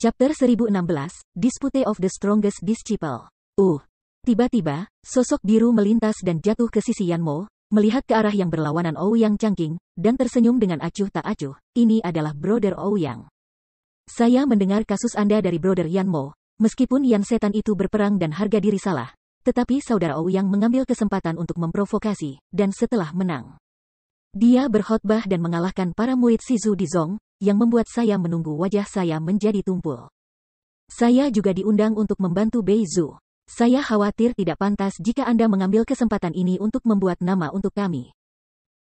Chapter 1016, Dispute of the Strongest Disciple. Uh. Tiba-tiba, sosok biru melintas dan jatuh ke sisi Yan Mo, melihat ke arah yang berlawanan Ouyang Changking, dan tersenyum dengan acuh tak acuh. Ini adalah Brother Ouyang. Saya mendengar kasus Anda dari Brother Yan Mo. Meskipun Yan Setan itu berperang dan harga diri salah, tetapi saudara Ouyang mengambil kesempatan untuk memprovokasi, dan setelah menang. Dia berkhotbah dan mengalahkan para murid Sizu di Zong, yang membuat saya menunggu wajah saya menjadi tumpul. Saya juga diundang untuk membantu Bei Beizu. Saya khawatir tidak pantas jika Anda mengambil kesempatan ini untuk membuat nama untuk kami.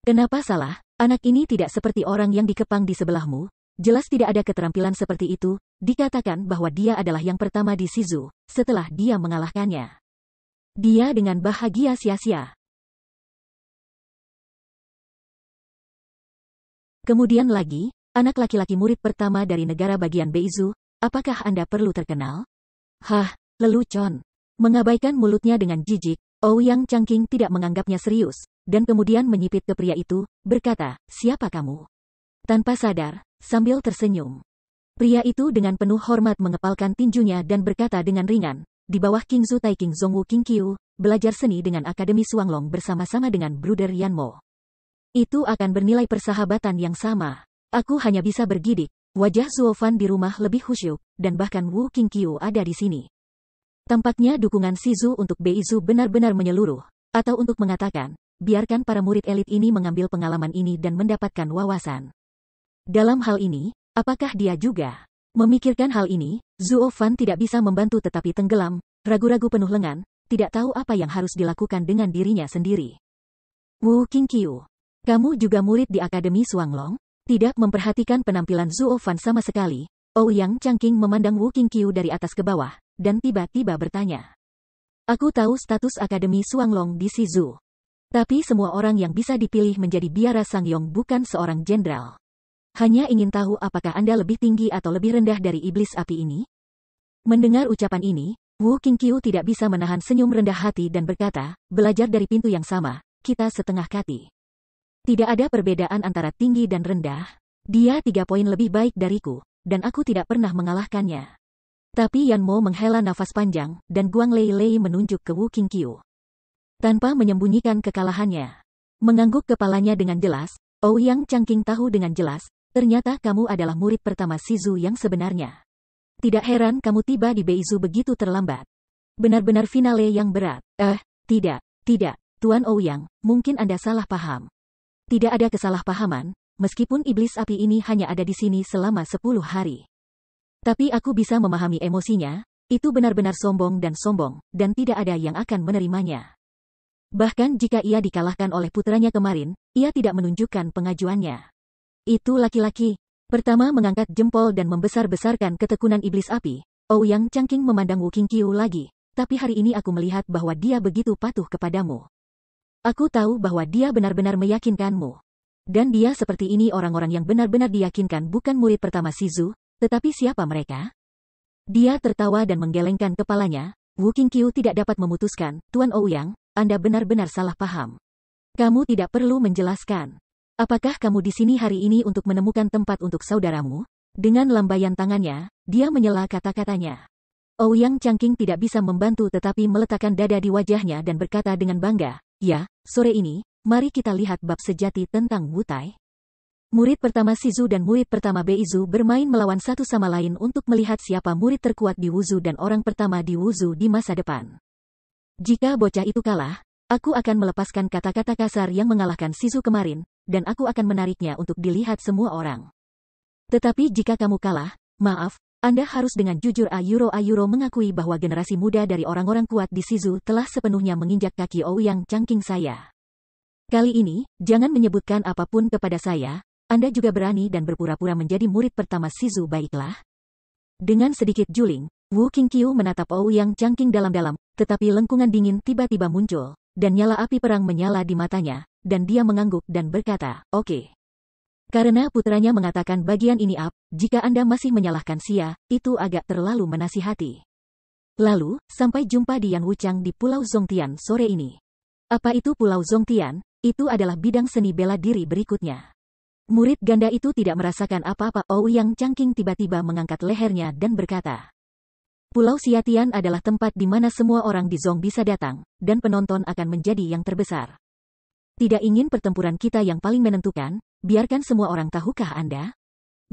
Kenapa salah? Anak ini tidak seperti orang yang dikepang di sebelahmu. Jelas tidak ada keterampilan seperti itu, dikatakan bahwa dia adalah yang pertama di Sizu, setelah dia mengalahkannya. Dia dengan bahagia sia-sia. Kemudian lagi, anak laki-laki murid pertama dari negara bagian Beizu, apakah Anda perlu terkenal? Hah, lelucon. Mengabaikan mulutnya dengan jijik, Ouyang Changqing tidak menganggapnya serius, dan kemudian menyipit ke pria itu, berkata, siapa kamu? Tanpa sadar, sambil tersenyum. Pria itu dengan penuh hormat mengepalkan tinjunya dan berkata dengan ringan, di bawah King Zu Tai King Zongwu King Qiu, belajar seni dengan Akademi Suanglong bersama-sama dengan Bruder Mo. Itu akan bernilai persahabatan yang sama. Aku hanya bisa bergidik. Wajah Zuofan di rumah lebih khusyuk, dan bahkan Wu Qingqiu ada di sini. Tampaknya dukungan Sizu untuk Beizu benar-benar menyeluruh. Atau untuk mengatakan, biarkan para murid elit ini mengambil pengalaman ini dan mendapatkan wawasan. Dalam hal ini, apakah dia juga memikirkan hal ini? Zuo tidak bisa membantu tetapi tenggelam, ragu-ragu penuh lengan, tidak tahu apa yang harus dilakukan dengan dirinya sendiri. Wu Qingqiu, kamu juga murid di Akademi Suanglong? Tidak memperhatikan penampilan Zuo Fan sama sekali, Ou oh, Yang Changqing memandang Wu Qingqiu dari atas ke bawah, dan tiba-tiba bertanya. Aku tahu status Akademi Suanglong di Sizu. Tapi semua orang yang bisa dipilih menjadi biara Sangyong bukan seorang jenderal. Hanya ingin tahu apakah Anda lebih tinggi atau lebih rendah dari iblis api ini? Mendengar ucapan ini, Wu Qingqiu tidak bisa menahan senyum rendah hati dan berkata, belajar dari pintu yang sama, kita setengah kati. Tidak ada perbedaan antara tinggi dan rendah. Dia tiga poin lebih baik dariku, dan aku tidak pernah mengalahkannya. Tapi Yan Mo menghela nafas panjang, dan Guang Lei Lei menunjuk ke Wu King Qingqiu. Tanpa menyembunyikan kekalahannya. Mengangguk kepalanya dengan jelas, Ouyang Yang Changqing tahu dengan jelas, ternyata kamu adalah murid pertama Sizu yang sebenarnya. Tidak heran kamu tiba di Beizu begitu terlambat. Benar-benar finale yang berat. Eh, tidak, tidak, Tuan Ouyang, mungkin Anda salah paham. Tidak ada kesalahpahaman, meskipun iblis api ini hanya ada di sini selama sepuluh hari. Tapi aku bisa memahami emosinya, itu benar-benar sombong dan sombong, dan tidak ada yang akan menerimanya. Bahkan jika ia dikalahkan oleh putranya kemarin, ia tidak menunjukkan pengajuannya. Itu laki-laki. Pertama mengangkat jempol dan membesar-besarkan ketekunan iblis api. Ouyang Changking memandang Wu Qingqiu lagi, tapi hari ini aku melihat bahwa dia begitu patuh kepadamu. Aku tahu bahwa dia benar-benar meyakinkanmu. Dan dia seperti ini orang-orang yang benar-benar diyakinkan bukan murid pertama Sizu, tetapi siapa mereka? Dia tertawa dan menggelengkan kepalanya, Wu Qingqiu tidak dapat memutuskan, Tuan Ouyang, Anda benar-benar salah paham. Kamu tidak perlu menjelaskan. Apakah kamu di sini hari ini untuk menemukan tempat untuk saudaramu? Dengan lambaian tangannya, dia menyela kata-katanya. Ouyang Changqing tidak bisa membantu tetapi meletakkan dada di wajahnya dan berkata dengan bangga, Ya, sore ini, mari kita lihat bab sejati tentang Wutai. Murid pertama Sizu dan murid pertama Beizu bermain melawan satu sama lain untuk melihat siapa murid terkuat di Wuzu dan orang pertama di Wuzu di masa depan. Jika bocah itu kalah, aku akan melepaskan kata-kata kasar yang mengalahkan Sizu kemarin, dan aku akan menariknya untuk dilihat semua orang. Tetapi jika kamu kalah, maaf, anda harus dengan jujur Ayuro Ayuro mengakui bahwa generasi muda dari orang-orang kuat di Sizu telah sepenuhnya menginjak kaki Ou yang cangking saya. Kali ini, jangan menyebutkan apapun kepada saya, Anda juga berani dan berpura-pura menjadi murid pertama Sizu baiklah. Dengan sedikit juling, Wu Qingqiu menatap Ou yang cangking dalam-dalam, tetapi lengkungan dingin tiba-tiba muncul, dan nyala api perang menyala di matanya, dan dia mengangguk dan berkata, oke. Okay. Karena putranya mengatakan bagian ini up, jika Anda masih menyalahkan Sia, itu agak terlalu menasihati. Lalu, sampai jumpa di Yang Wuchang di Pulau Zongtian sore ini. Apa itu Pulau Zongtian? Itu adalah bidang seni bela diri berikutnya. Murid ganda itu tidak merasakan apa-apa. Ou Yang Changking tiba-tiba mengangkat lehernya dan berkata, Pulau Siatian adalah tempat di mana semua orang di Zong bisa datang, dan penonton akan menjadi yang terbesar. Tidak ingin pertempuran kita yang paling menentukan, biarkan semua orang tahukah Anda?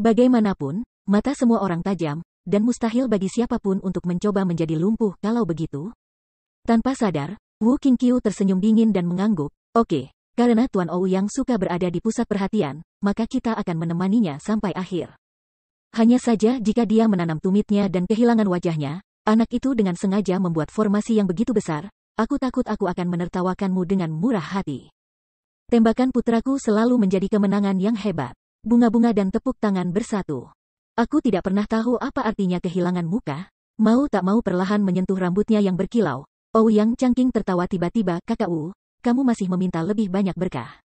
Bagaimanapun, mata semua orang tajam, dan mustahil bagi siapapun untuk mencoba menjadi lumpuh kalau begitu. Tanpa sadar, Wu Qingqiu tersenyum dingin dan mengangguk, oke, okay, karena Tuan Ou suka berada di pusat perhatian, maka kita akan menemaninya sampai akhir. Hanya saja jika dia menanam tumitnya dan kehilangan wajahnya, anak itu dengan sengaja membuat formasi yang begitu besar, aku takut aku akan menertawakanmu dengan murah hati. Tembakan putraku selalu menjadi kemenangan yang hebat. Bunga-bunga dan tepuk tangan bersatu. Aku tidak pernah tahu apa artinya kehilangan muka. Mau tak mau perlahan menyentuh rambutnya yang berkilau. Oh yang cangking tertawa tiba-tiba, kakak U, kamu masih meminta lebih banyak berkah.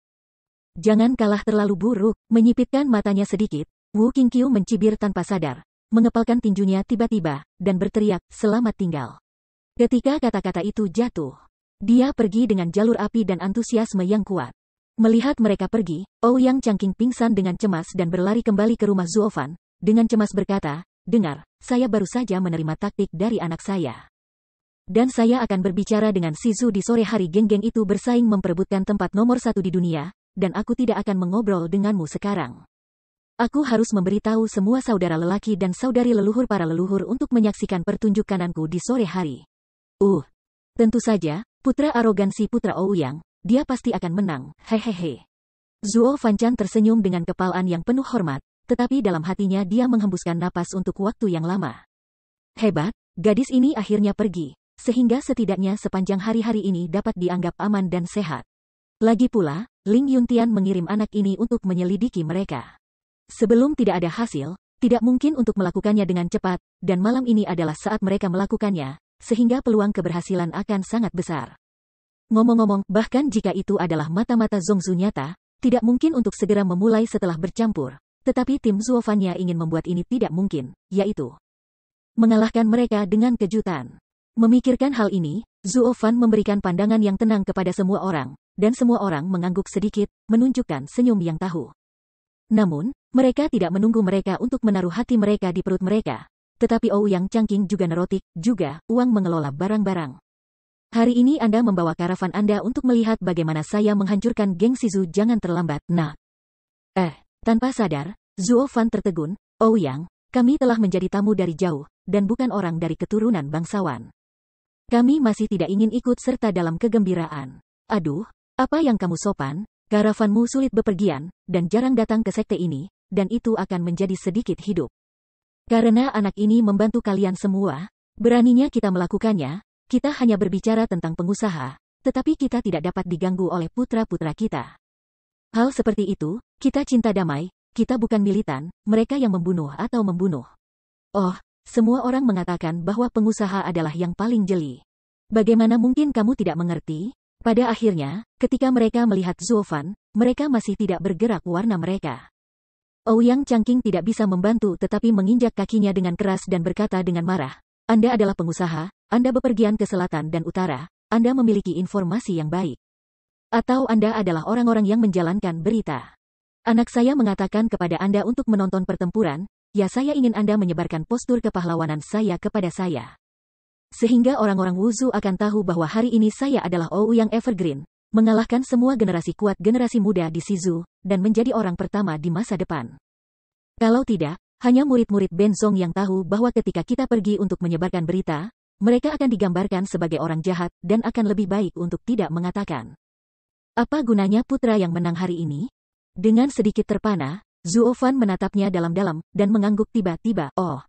Jangan kalah terlalu buruk, menyipitkan matanya sedikit. Wu Qingqiu mencibir tanpa sadar, mengepalkan tinjunya tiba-tiba, dan berteriak, selamat tinggal. Ketika kata-kata itu jatuh, dia pergi dengan jalur api dan antusiasme yang kuat. Melihat mereka pergi, Ou oh Yang Changqing pingsan dengan cemas dan berlari kembali ke rumah Zuofan, dengan cemas berkata, Dengar, saya baru saja menerima taktik dari anak saya. Dan saya akan berbicara dengan Sizu di sore hari geng-geng itu bersaing memperebutkan tempat nomor satu di dunia, dan aku tidak akan mengobrol denganmu sekarang. Aku harus memberitahu semua saudara lelaki dan saudari leluhur para leluhur untuk menyaksikan pertunjukananku di sore hari. Uh, tentu saja, putra arogansi putra Ouyang, dia pasti akan menang, hehehe. Zuo Fanchan tersenyum dengan kepalaan yang penuh hormat, tetapi dalam hatinya dia menghembuskan napas untuk waktu yang lama. Hebat, gadis ini akhirnya pergi, sehingga setidaknya sepanjang hari-hari ini dapat dianggap aman dan sehat. Lagi pula, Ling Yuntian mengirim anak ini untuk menyelidiki mereka. Sebelum tidak ada hasil, tidak mungkin untuk melakukannya dengan cepat, dan malam ini adalah saat mereka melakukannya, sehingga peluang keberhasilan akan sangat besar. Ngomong-ngomong, bahkan jika itu adalah mata-mata Zongzu nyata, tidak mungkin untuk segera memulai setelah bercampur. Tetapi tim Zuofania ingin membuat ini tidak mungkin, yaitu mengalahkan mereka dengan kejutan. Memikirkan hal ini, Zuofan memberikan pandangan yang tenang kepada semua orang, dan semua orang mengangguk sedikit, menunjukkan senyum yang tahu. Namun, mereka tidak menunggu mereka untuk menaruh hati mereka di perut mereka. Tetapi Ouyang Changqing juga nerotik, juga, uang mengelola barang-barang. Hari ini Anda membawa karavan Anda untuk melihat bagaimana saya menghancurkan geng Sizu jangan terlambat, nah. Eh, tanpa sadar, Zuo Fan tertegun, Oh Yang, kami telah menjadi tamu dari jauh, dan bukan orang dari keturunan bangsawan. Kami masih tidak ingin ikut serta dalam kegembiraan. Aduh, apa yang kamu sopan, karavanmu sulit bepergian, dan jarang datang ke sekte ini, dan itu akan menjadi sedikit hidup. Karena anak ini membantu kalian semua, beraninya kita melakukannya, kita hanya berbicara tentang pengusaha, tetapi kita tidak dapat diganggu oleh putra-putra kita. Hal seperti itu, kita cinta damai, kita bukan militan, mereka yang membunuh atau membunuh. Oh, semua orang mengatakan bahwa pengusaha adalah yang paling jeli. Bagaimana mungkin kamu tidak mengerti? Pada akhirnya, ketika mereka melihat Zuofan, mereka masih tidak bergerak warna mereka. Ouyang Changqing tidak bisa membantu tetapi menginjak kakinya dengan keras dan berkata dengan marah, anda adalah pengusaha, Anda bepergian ke selatan dan utara, Anda memiliki informasi yang baik. Atau Anda adalah orang-orang yang menjalankan berita. Anak saya mengatakan kepada Anda untuk menonton pertempuran, ya saya ingin Anda menyebarkan postur kepahlawanan saya kepada saya. Sehingga orang-orang wuzu akan tahu bahwa hari ini saya adalah OU yang evergreen, mengalahkan semua generasi kuat generasi muda di Sizu, dan menjadi orang pertama di masa depan. Kalau tidak, hanya murid-murid Benzong yang tahu bahwa ketika kita pergi untuk menyebarkan berita, mereka akan digambarkan sebagai orang jahat dan akan lebih baik untuk tidak mengatakan. Apa gunanya putra yang menang hari ini? Dengan sedikit terpana, Zuofan menatapnya dalam-dalam dan mengangguk tiba-tiba, oh.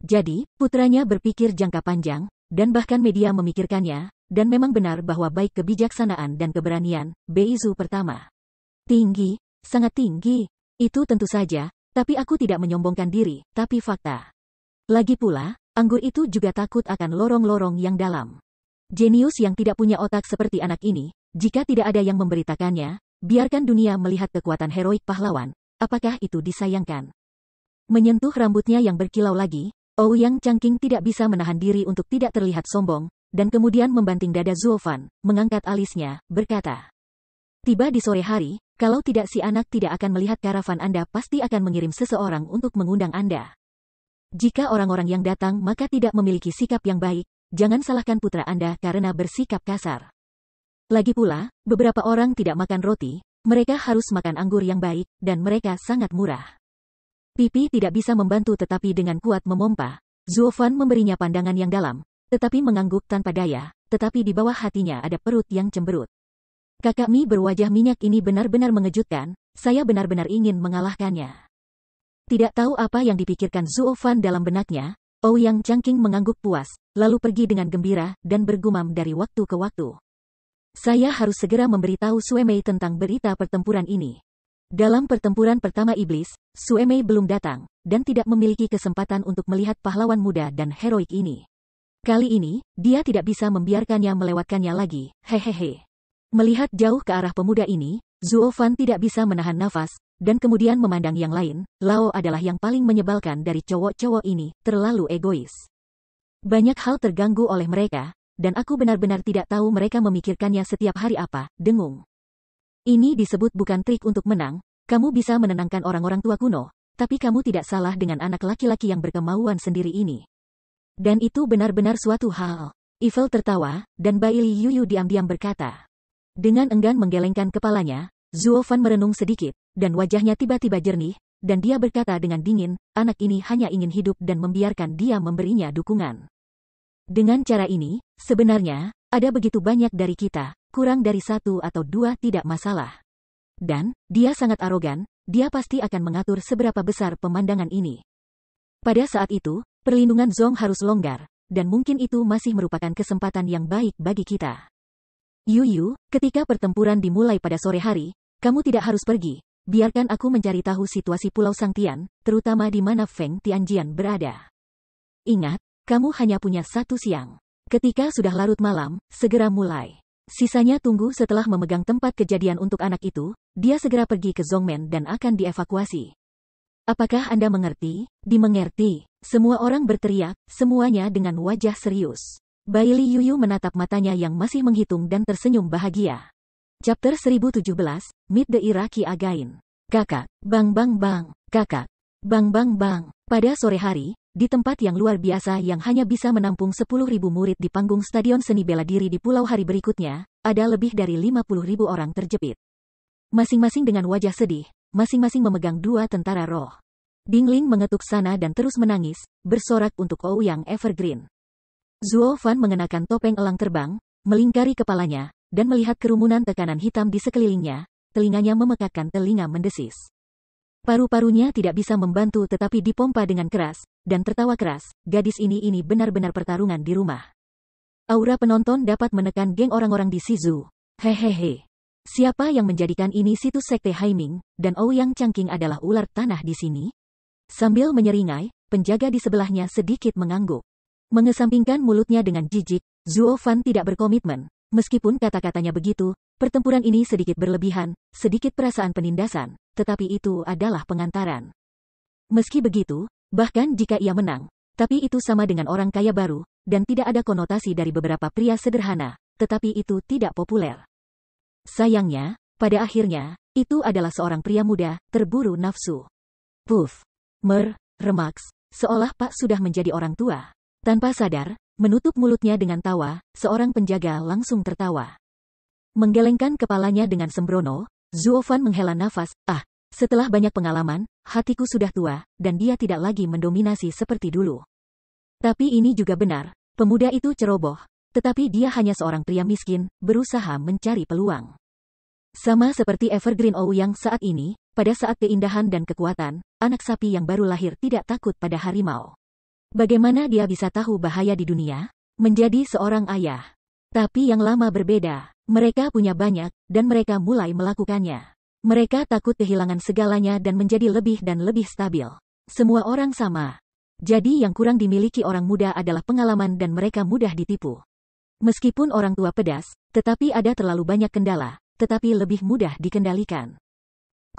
Jadi, putranya berpikir jangka panjang, dan bahkan media memikirkannya, dan memang benar bahwa baik kebijaksanaan dan keberanian, Beizu pertama. Tinggi, sangat tinggi. Itu tentu saja, tapi aku tidak menyombongkan diri, tapi fakta. Lagi pula, anggur itu juga takut akan lorong-lorong yang dalam. Jenius yang tidak punya otak seperti anak ini, jika tidak ada yang memberitakannya, biarkan dunia melihat kekuatan heroik pahlawan, apakah itu disayangkan? Menyentuh rambutnya yang berkilau lagi, Ouyang Changqing tidak bisa menahan diri untuk tidak terlihat sombong, dan kemudian membanting dada Fan, mengangkat alisnya, berkata. Tiba di sore hari, kalau tidak si anak tidak akan melihat karavan Anda pasti akan mengirim seseorang untuk mengundang Anda. Jika orang-orang yang datang maka tidak memiliki sikap yang baik, jangan salahkan putra Anda karena bersikap kasar. Lagi pula, beberapa orang tidak makan roti, mereka harus makan anggur yang baik, dan mereka sangat murah. Pipi tidak bisa membantu tetapi dengan kuat memompa. Zuofan memberinya pandangan yang dalam, tetapi mengangguk tanpa daya, tetapi di bawah hatinya ada perut yang cemberut. Kakak Mi berwajah minyak ini benar-benar mengejutkan, saya benar-benar ingin mengalahkannya. Tidak tahu apa yang dipikirkan Zuo Fan dalam benaknya, Ou Yang Changqing mengangguk puas, lalu pergi dengan gembira dan bergumam dari waktu ke waktu. Saya harus segera memberitahu Suemei tentang berita pertempuran ini. Dalam pertempuran pertama iblis, Suemei belum datang, dan tidak memiliki kesempatan untuk melihat pahlawan muda dan heroik ini. Kali ini, dia tidak bisa membiarkannya melewatkannya lagi, hehehe. Melihat jauh ke arah pemuda ini, Zuo Fan tidak bisa menahan nafas, dan kemudian memandang yang lain, Lao adalah yang paling menyebalkan dari cowok-cowok ini, terlalu egois. Banyak hal terganggu oleh mereka, dan aku benar-benar tidak tahu mereka memikirkannya setiap hari apa, dengung. Ini disebut bukan trik untuk menang, kamu bisa menenangkan orang-orang tua kuno, tapi kamu tidak salah dengan anak laki-laki yang berkemauan sendiri ini. Dan itu benar-benar suatu hal. Evil tertawa, dan Bai Yuyu diam-diam berkata. Dengan enggan menggelengkan kepalanya, Zuo Fan merenung sedikit, dan wajahnya tiba-tiba jernih, dan dia berkata dengan dingin, anak ini hanya ingin hidup dan membiarkan dia memberinya dukungan. Dengan cara ini, sebenarnya, ada begitu banyak dari kita, kurang dari satu atau dua tidak masalah. Dan, dia sangat arogan, dia pasti akan mengatur seberapa besar pemandangan ini. Pada saat itu, perlindungan Zong harus longgar, dan mungkin itu masih merupakan kesempatan yang baik bagi kita. Yu Yu, ketika pertempuran dimulai pada sore hari, kamu tidak harus pergi. Biarkan aku mencari tahu situasi Pulau Sangtian, terutama di mana Feng Tianjian berada. Ingat, kamu hanya punya satu siang. Ketika sudah larut malam, segera mulai. Sisanya tunggu setelah memegang tempat kejadian untuk anak itu, dia segera pergi ke Zongmen dan akan dievakuasi. Apakah Anda mengerti? Dimengerti. Semua orang berteriak, semuanya dengan wajah serius. Bailey Yuyu menatap matanya yang masih menghitung dan tersenyum bahagia. Chapter 1017, Meet the Iraqi Again. Kakak, bang bang bang, kakak, bang bang bang. Pada sore hari, di tempat yang luar biasa yang hanya bisa menampung 10.000 murid di panggung Stadion Seni Bela Diri di pulau hari berikutnya, ada lebih dari 50.000 orang terjepit. Masing-masing dengan wajah sedih, masing-masing memegang dua tentara roh. Dingling mengetuk sana dan terus menangis, bersorak untuk Ouyang Evergreen. Zuo Fan mengenakan topeng elang terbang, melingkari kepalanya, dan melihat kerumunan tekanan hitam di sekelilingnya, telinganya memekakkan telinga mendesis. Paru-parunya tidak bisa membantu tetapi dipompa dengan keras, dan tertawa keras, gadis ini ini benar-benar pertarungan di rumah. Aura penonton dapat menekan geng orang-orang di Sizu. Hehehe. Siapa yang menjadikan ini situs sekte Haiming, dan Ouyang Changking adalah ular tanah di sini? Sambil menyeringai, penjaga di sebelahnya sedikit mengangguk. Mengesampingkan mulutnya dengan jijik, Zuo Fan tidak berkomitmen. Meskipun kata-katanya begitu, pertempuran ini sedikit berlebihan, sedikit perasaan penindasan, tetapi itu adalah pengantaran. Meski begitu, bahkan jika ia menang, tapi itu sama dengan orang kaya baru, dan tidak ada konotasi dari beberapa pria sederhana, tetapi itu tidak populer. Sayangnya, pada akhirnya, itu adalah seorang pria muda, terburu nafsu. Puff. Mer, remaks, seolah Pak sudah menjadi orang tua. Tanpa sadar, menutup mulutnya dengan tawa, seorang penjaga langsung tertawa. Menggelengkan kepalanya dengan sembrono, Zuofan menghela nafas, ah, setelah banyak pengalaman, hatiku sudah tua, dan dia tidak lagi mendominasi seperti dulu. Tapi ini juga benar, pemuda itu ceroboh, tetapi dia hanya seorang pria miskin, berusaha mencari peluang. Sama seperti Evergreen Ow yang saat ini, pada saat keindahan dan kekuatan, anak sapi yang baru lahir tidak takut pada harimau. Bagaimana dia bisa tahu bahaya di dunia? Menjadi seorang ayah. Tapi yang lama berbeda, mereka punya banyak, dan mereka mulai melakukannya. Mereka takut kehilangan segalanya dan menjadi lebih dan lebih stabil. Semua orang sama. Jadi yang kurang dimiliki orang muda adalah pengalaman dan mereka mudah ditipu. Meskipun orang tua pedas, tetapi ada terlalu banyak kendala, tetapi lebih mudah dikendalikan.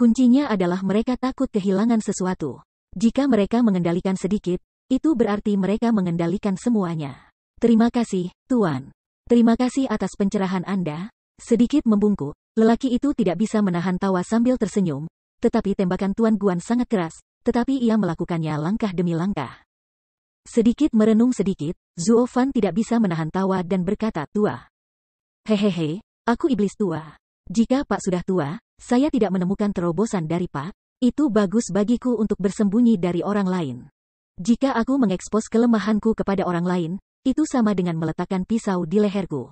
Kuncinya adalah mereka takut kehilangan sesuatu. Jika mereka mengendalikan sedikit, itu berarti mereka mengendalikan semuanya. Terima kasih, Tuan. Terima kasih atas pencerahan Anda. Sedikit membungkuk, lelaki itu tidak bisa menahan tawa sambil tersenyum, tetapi tembakan Tuan Guan sangat keras, tetapi ia melakukannya langkah demi langkah. Sedikit merenung sedikit, Zuo Fan tidak bisa menahan tawa dan berkata, Tua. Hehehe, aku iblis tua. Jika Pak sudah tua, saya tidak menemukan terobosan dari Pak, itu bagus bagiku untuk bersembunyi dari orang lain. Jika aku mengekspos kelemahanku kepada orang lain, itu sama dengan meletakkan pisau di leherku.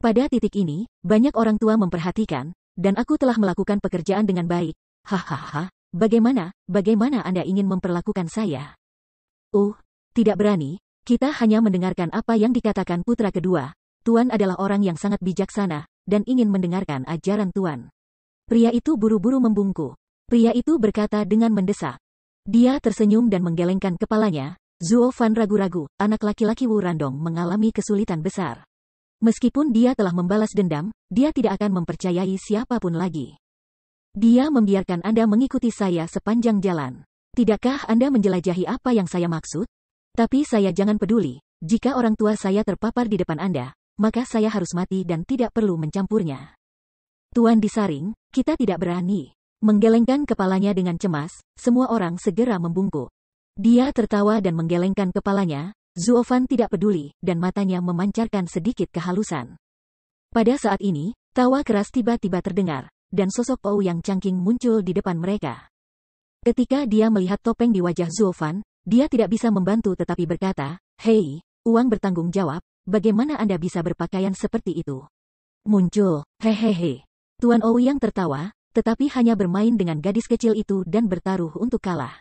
Pada titik ini, banyak orang tua memperhatikan, dan aku telah melakukan pekerjaan dengan baik. Hahaha, bagaimana, bagaimana Anda ingin memperlakukan saya? Uh, tidak berani, kita hanya mendengarkan apa yang dikatakan putra kedua. Tuan adalah orang yang sangat bijaksana, dan ingin mendengarkan ajaran Tuan. Pria itu buru-buru membungkuk. Pria itu berkata dengan mendesak, dia tersenyum dan menggelengkan kepalanya. Zuo Fan ragu-ragu, anak laki-laki Wu Randong mengalami kesulitan besar. Meskipun dia telah membalas dendam, dia tidak akan mempercayai siapapun lagi. Dia membiarkan Anda mengikuti saya sepanjang jalan. Tidakkah Anda menjelajahi apa yang saya maksud? Tapi saya jangan peduli. Jika orang tua saya terpapar di depan Anda, maka saya harus mati dan tidak perlu mencampurnya. Tuan disaring, kita tidak berani. Menggelengkan kepalanya dengan cemas, semua orang segera membungkuk. Dia tertawa dan menggelengkan kepalanya, Zuofan tidak peduli, dan matanya memancarkan sedikit kehalusan. Pada saat ini, tawa keras tiba-tiba terdengar, dan sosok Ou yang cangking muncul di depan mereka. Ketika dia melihat topeng di wajah Zuofan, dia tidak bisa membantu tetapi berkata, Hei, uang bertanggung jawab, bagaimana Anda bisa berpakaian seperti itu? Muncul, hehehe. Tuan Ou yang tertawa, tetapi hanya bermain dengan gadis kecil itu dan bertaruh untuk kalah.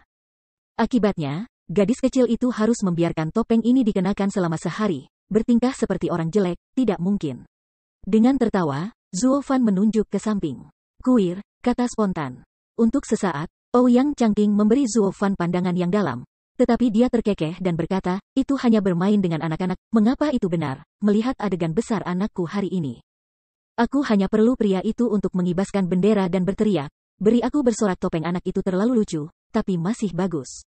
Akibatnya, gadis kecil itu harus membiarkan topeng ini dikenakan selama sehari, bertingkah seperti orang jelek, tidak mungkin. Dengan tertawa, Fan menunjuk ke samping. Kuir, kata spontan. Untuk sesaat, Ouyang oh Changqing memberi Fan pandangan yang dalam. Tetapi dia terkekeh dan berkata, itu hanya bermain dengan anak-anak, mengapa itu benar, melihat adegan besar anakku hari ini. Aku hanya perlu pria itu untuk mengibaskan bendera dan berteriak, beri aku bersorak topeng anak itu terlalu lucu, tapi masih bagus.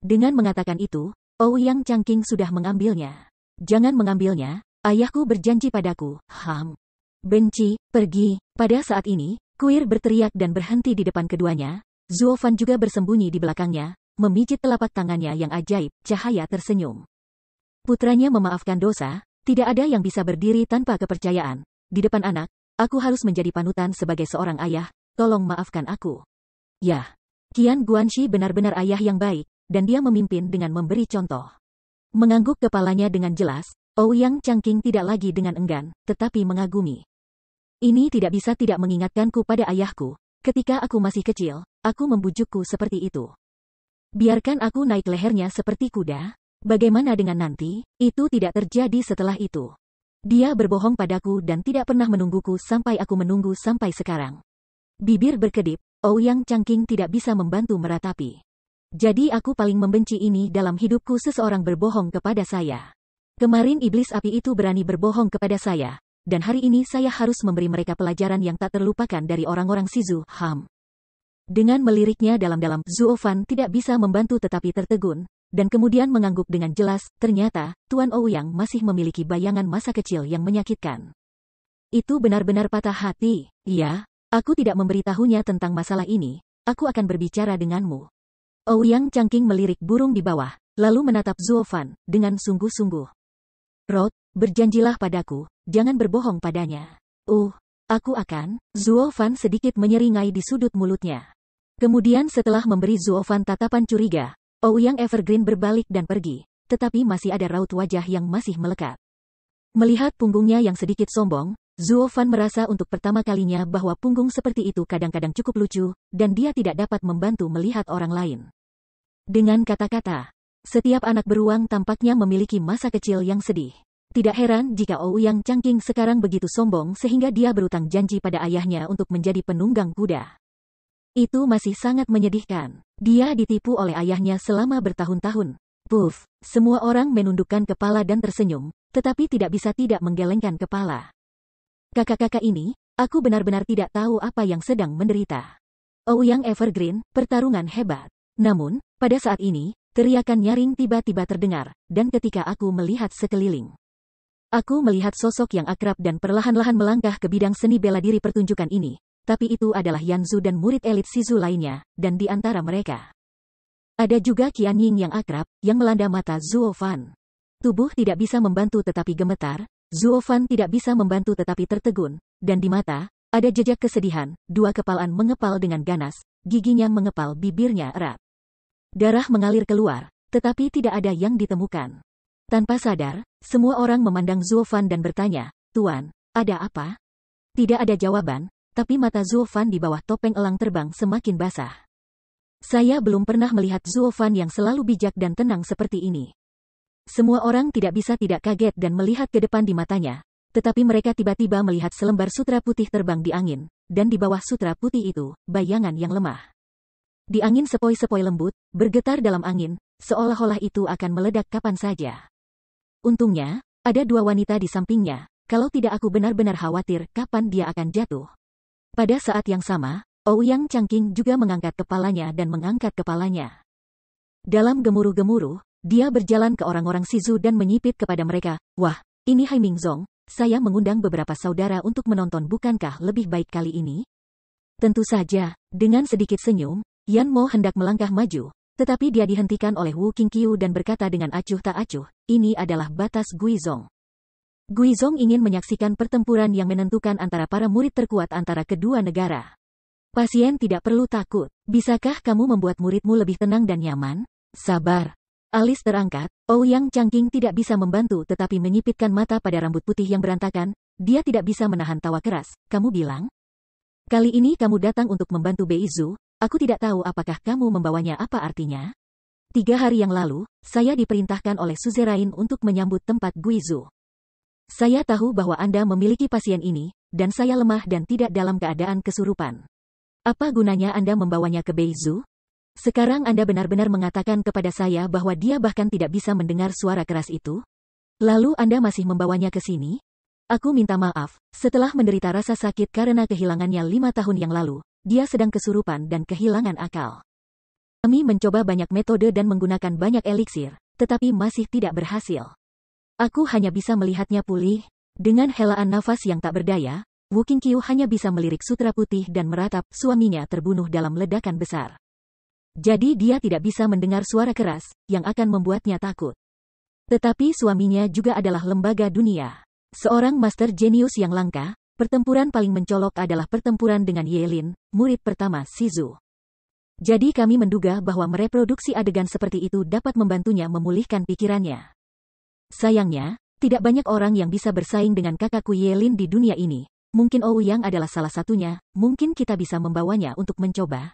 Dengan mengatakan itu, Ouyang Yang sudah mengambilnya. Jangan mengambilnya, ayahku berjanji padaku, Ham. Benci, pergi. Pada saat ini, Kuir berteriak dan berhenti di depan keduanya. Zuo Fan juga bersembunyi di belakangnya, memijit telapak tangannya yang ajaib, cahaya tersenyum. Putranya memaafkan dosa, tidak ada yang bisa berdiri tanpa kepercayaan. Di depan anak, aku harus menjadi panutan sebagai seorang ayah, tolong maafkan aku. Ya, Qian Guanxi benar-benar ayah yang baik, dan dia memimpin dengan memberi contoh. Mengangguk kepalanya dengan jelas, Ouyang Changqing tidak lagi dengan enggan, tetapi mengagumi. Ini tidak bisa tidak mengingatkanku pada ayahku, ketika aku masih kecil, aku membujukku seperti itu. Biarkan aku naik lehernya seperti kuda, Bagaimana dengan nanti? Itu tidak terjadi setelah itu. Dia berbohong padaku dan tidak pernah menungguku sampai aku menunggu sampai sekarang. Bibir berkedip, Ouyang oh Changking tidak bisa membantu meratapi. Jadi aku paling membenci ini dalam hidupku seseorang berbohong kepada saya. Kemarin iblis api itu berani berbohong kepada saya, dan hari ini saya harus memberi mereka pelajaran yang tak terlupakan dari orang-orang Sizu, Ham. Dengan meliriknya dalam-dalam, Zuofan tidak bisa membantu tetapi tertegun, dan kemudian mengangguk dengan jelas, ternyata, Tuan Ouyang masih memiliki bayangan masa kecil yang menyakitkan. Itu benar-benar patah hati, ya, aku tidak memberitahunya tentang masalah ini, aku akan berbicara denganmu. Ouyang cangking melirik burung di bawah, lalu menatap Zuofan, dengan sungguh-sungguh. Rod, berjanjilah padaku, jangan berbohong padanya. Uh, aku akan, Zuofan sedikit menyeringai di sudut mulutnya. Kemudian setelah memberi Zuofan tatapan curiga, Ouyang oh, Evergreen berbalik dan pergi, tetapi masih ada raut wajah yang masih melekat. Melihat punggungnya yang sedikit sombong, Zuo Fan merasa untuk pertama kalinya bahwa punggung seperti itu kadang-kadang cukup lucu, dan dia tidak dapat membantu melihat orang lain. Dengan kata-kata, setiap anak beruang tampaknya memiliki masa kecil yang sedih. Tidak heran jika Ouyang oh Changqing sekarang begitu sombong sehingga dia berutang janji pada ayahnya untuk menjadi penunggang kuda. Itu masih sangat menyedihkan. Dia ditipu oleh ayahnya selama bertahun-tahun. Puff, semua orang menundukkan kepala dan tersenyum, tetapi tidak bisa tidak menggelengkan kepala. Kakak-kakak ini, aku benar-benar tidak tahu apa yang sedang menderita. Oh, yang Evergreen, pertarungan hebat. Namun, pada saat ini, teriakan nyaring tiba-tiba terdengar, dan ketika aku melihat sekeliling. Aku melihat sosok yang akrab dan perlahan-lahan melangkah ke bidang seni bela diri pertunjukan ini, tapi itu adalah Yan Zhu dan murid elit Sizu lainnya, dan di antara mereka. Ada juga Qian Ying yang akrab, yang melanda mata Zuo Fan. Tubuh tidak bisa membantu tetapi gemetar, Zuo Fan tidak bisa membantu tetapi tertegun, dan di mata, ada jejak kesedihan, dua kepalan mengepal dengan ganas, giginya mengepal bibirnya erat. Darah mengalir keluar, tetapi tidak ada yang ditemukan. Tanpa sadar, semua orang memandang Zuo Fan dan bertanya, Tuan, ada apa? Tidak ada jawaban, tapi mata Zulfan di bawah topeng elang terbang semakin basah. Saya belum pernah melihat Zulfan yang selalu bijak dan tenang seperti ini. Semua orang tidak bisa tidak kaget dan melihat ke depan di matanya, tetapi mereka tiba-tiba melihat selembar sutra putih terbang di angin, dan di bawah sutra putih itu, bayangan yang lemah. Di angin sepoi-sepoi lembut, bergetar dalam angin, seolah-olah itu akan meledak kapan saja. Untungnya, ada dua wanita di sampingnya, kalau tidak aku benar-benar khawatir kapan dia akan jatuh. Pada saat yang sama, Ouyang oh Changqing juga mengangkat kepalanya dan mengangkat kepalanya. Dalam gemuruh-gemuruh, dia berjalan ke orang-orang Sizu dan menyipit kepada mereka, Wah, ini Hai Mingzong, saya mengundang beberapa saudara untuk menonton bukankah lebih baik kali ini? Tentu saja, dengan sedikit senyum, Yan Mo hendak melangkah maju, tetapi dia dihentikan oleh Wu Qingqiu dan berkata dengan acuh tak acuh, ini adalah batas Guizong. Guizong ingin menyaksikan pertempuran yang menentukan antara para murid terkuat antara kedua negara. Pasien tidak perlu takut. Bisakah kamu membuat muridmu lebih tenang dan nyaman? Sabar. Alis terangkat, Oh, Yang Changqing tidak bisa membantu tetapi menyipitkan mata pada rambut putih yang berantakan, dia tidak bisa menahan tawa keras, kamu bilang? Kali ini kamu datang untuk membantu Beizu, aku tidak tahu apakah kamu membawanya apa artinya? Tiga hari yang lalu, saya diperintahkan oleh Suzerain untuk menyambut tempat Guizu. Saya tahu bahwa Anda memiliki pasien ini, dan saya lemah dan tidak dalam keadaan kesurupan. Apa gunanya Anda membawanya ke Beizu? Sekarang Anda benar-benar mengatakan kepada saya bahwa dia bahkan tidak bisa mendengar suara keras itu? Lalu Anda masih membawanya ke sini? Aku minta maaf, setelah menderita rasa sakit karena kehilangannya lima tahun yang lalu, dia sedang kesurupan dan kehilangan akal. Kami mencoba banyak metode dan menggunakan banyak eliksir, tetapi masih tidak berhasil. Aku hanya bisa melihatnya pulih, dengan helaan nafas yang tak berdaya, Wu Qingqiu hanya bisa melirik sutra putih dan meratap suaminya terbunuh dalam ledakan besar. Jadi dia tidak bisa mendengar suara keras, yang akan membuatnya takut. Tetapi suaminya juga adalah lembaga dunia. Seorang master jenius yang langka, pertempuran paling mencolok adalah pertempuran dengan Yelin, murid pertama Sizu. Jadi kami menduga bahwa mereproduksi adegan seperti itu dapat membantunya memulihkan pikirannya. Sayangnya, tidak banyak orang yang bisa bersaing dengan kakakku Yelin di dunia ini. Mungkin Ouyang adalah salah satunya, mungkin kita bisa membawanya untuk mencoba.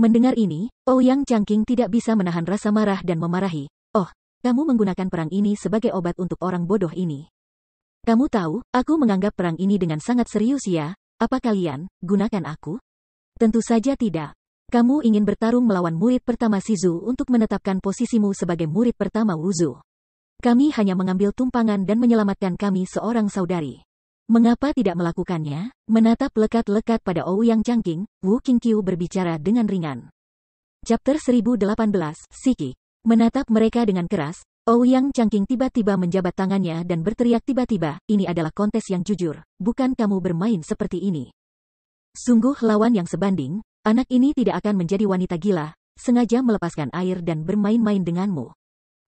Mendengar ini, Ouyang Changking tidak bisa menahan rasa marah dan memarahi. Oh, kamu menggunakan perang ini sebagai obat untuk orang bodoh ini. Kamu tahu, aku menganggap perang ini dengan sangat serius ya. Apa kalian, gunakan aku? Tentu saja tidak. Kamu ingin bertarung melawan murid pertama Sizu untuk menetapkan posisimu sebagai murid pertama Wuzu. Kami hanya mengambil tumpangan dan menyelamatkan kami seorang saudari. Mengapa tidak melakukannya? Menatap lekat-lekat pada Ou yang cangking, Wu Qingqiu berbicara dengan ringan. Chapter 1018, Siki. Menatap mereka dengan keras, Ou yang cangking tiba-tiba menjabat tangannya dan berteriak tiba-tiba, ini adalah kontes yang jujur, bukan kamu bermain seperti ini. Sungguh lawan yang sebanding, anak ini tidak akan menjadi wanita gila, sengaja melepaskan air dan bermain-main denganmu.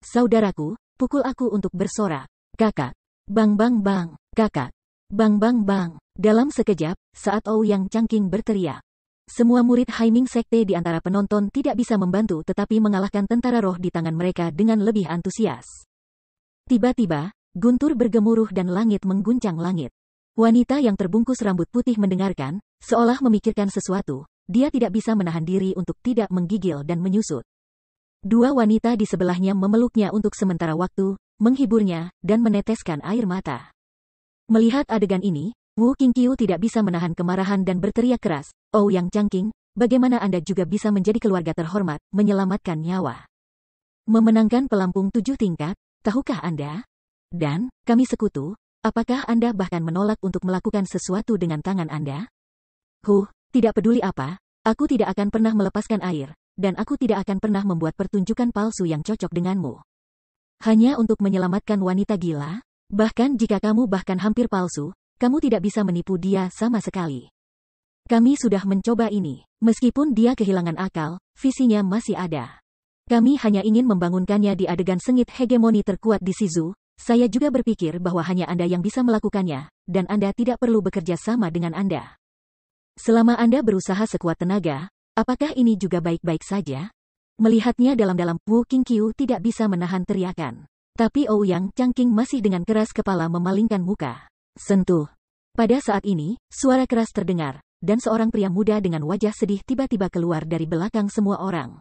Saudaraku, Pukul aku untuk bersorak. Kakak. Bang bang bang. Kakak. Bang bang bang. Dalam sekejap, saat Ou yang cangking berteriak. Semua murid Haiming Sekte di antara penonton tidak bisa membantu tetapi mengalahkan tentara roh di tangan mereka dengan lebih antusias. Tiba-tiba, guntur bergemuruh dan langit mengguncang langit. Wanita yang terbungkus rambut putih mendengarkan, seolah memikirkan sesuatu, dia tidak bisa menahan diri untuk tidak menggigil dan menyusut. Dua wanita di sebelahnya memeluknya untuk sementara waktu, menghiburnya, dan meneteskan air mata. Melihat adegan ini, Wu Qingqiu tidak bisa menahan kemarahan dan berteriak keras, Oh yang cangking, bagaimana Anda juga bisa menjadi keluarga terhormat, menyelamatkan nyawa. Memenangkan pelampung tujuh tingkat, tahukah Anda? Dan, kami sekutu, apakah Anda bahkan menolak untuk melakukan sesuatu dengan tangan Anda? Huh, tidak peduli apa, aku tidak akan pernah melepaskan air, dan aku tidak akan pernah membuat pertunjukan palsu yang cocok denganmu. Hanya untuk menyelamatkan wanita gila, bahkan jika kamu bahkan hampir palsu, kamu tidak bisa menipu dia sama sekali. Kami sudah mencoba ini, meskipun dia kehilangan akal, visinya masih ada. Kami hanya ingin membangunkannya di adegan sengit hegemoni terkuat di Sizu, saya juga berpikir bahwa hanya Anda yang bisa melakukannya, dan Anda tidak perlu bekerja sama dengan Anda. Selama Anda berusaha sekuat tenaga, Apakah ini juga baik-baik saja? Melihatnya dalam-dalam, Wu Qingqiu tidak bisa menahan teriakan. Tapi Ouyang Changqing masih dengan keras kepala memalingkan muka. Sentuh. Pada saat ini, suara keras terdengar, dan seorang pria muda dengan wajah sedih tiba-tiba keluar dari belakang semua orang.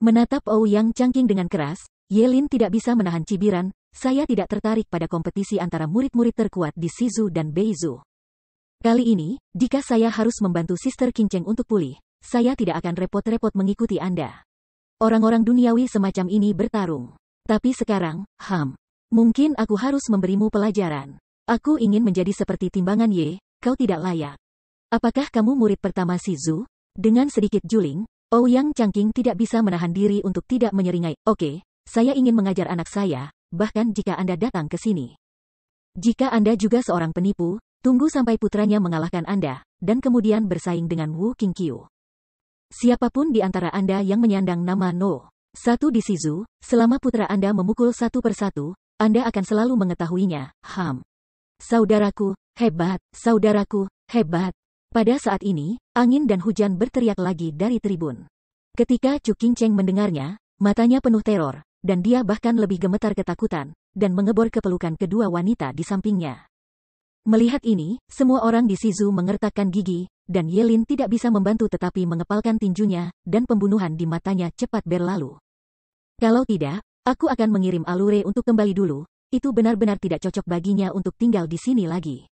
Menatap Ouyang Changqing dengan keras, Yelin tidak bisa menahan cibiran, saya tidak tertarik pada kompetisi antara murid-murid terkuat di Sizu dan Beizu. Kali ini, jika saya harus membantu Sister Kinceng untuk pulih, saya tidak akan repot-repot mengikuti Anda. Orang-orang duniawi semacam ini bertarung. Tapi sekarang, Ham, mungkin aku harus memberimu pelajaran. Aku ingin menjadi seperti timbangan Ye. kau tidak layak. Apakah kamu murid pertama si Zhu? Dengan sedikit juling, Ouyang oh Changking tidak bisa menahan diri untuk tidak menyeringai, oke, okay, saya ingin mengajar anak saya, bahkan jika Anda datang ke sini. Jika Anda juga seorang penipu, tunggu sampai putranya mengalahkan Anda, dan kemudian bersaing dengan Wu Qingqiu. Siapapun di antara Anda yang menyandang nama No. Satu di Sizu, selama putra Anda memukul satu persatu, Anda akan selalu mengetahuinya, Ham. Saudaraku, hebat, saudaraku, hebat. Pada saat ini, angin dan hujan berteriak lagi dari tribun. Ketika Chu King Cheng mendengarnya, matanya penuh teror, dan dia bahkan lebih gemetar ketakutan, dan mengebor kepelukan kedua wanita di sampingnya. Melihat ini, semua orang di Sizu mengertakkan gigi, dan Yelin tidak bisa membantu tetapi mengepalkan tinjunya, dan pembunuhan di matanya cepat berlalu. Kalau tidak, aku akan mengirim Alure untuk kembali dulu, itu benar-benar tidak cocok baginya untuk tinggal di sini lagi.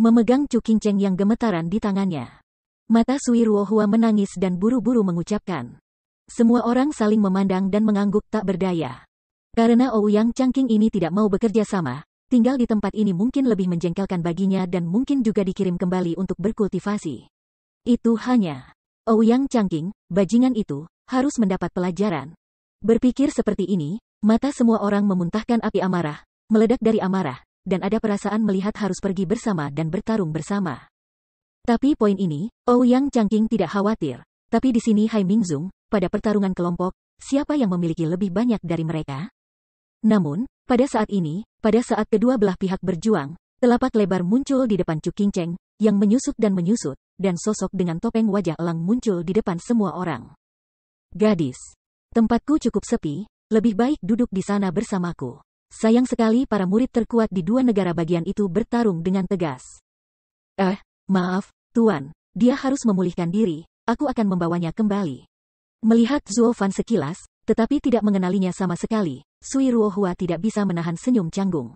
Memegang Chu Qingcheng yang gemetaran di tangannya. Mata Sui Ruohua menangis dan buru-buru mengucapkan. Semua orang saling memandang dan mengangguk tak berdaya. Karena Ouyang Changqing ini tidak mau bekerja sama, Tinggal di tempat ini mungkin lebih menjengkelkan baginya dan mungkin juga dikirim kembali untuk berkultivasi. Itu hanya Ouyang oh, Changqing, bajingan itu, harus mendapat pelajaran. Berpikir seperti ini, mata semua orang memuntahkan api amarah, meledak dari amarah, dan ada perasaan melihat harus pergi bersama dan bertarung bersama. Tapi poin ini, Ouyang oh, Changqing tidak khawatir. Tapi di sini Hai Mingzong, pada pertarungan kelompok, siapa yang memiliki lebih banyak dari mereka? Namun, pada saat ini, pada saat kedua belah pihak berjuang, telapak lebar muncul di depan King Cheng, yang menyusut dan menyusut, dan sosok dengan topeng wajah elang muncul di depan semua orang. Gadis, tempatku cukup sepi, lebih baik duduk di sana bersamaku. Sayang sekali para murid terkuat di dua negara bagian itu bertarung dengan tegas. Eh, maaf, Tuan, dia harus memulihkan diri, aku akan membawanya kembali. Melihat Fan sekilas, tetapi tidak mengenalinya sama sekali, Sui Ruohua tidak bisa menahan senyum canggung.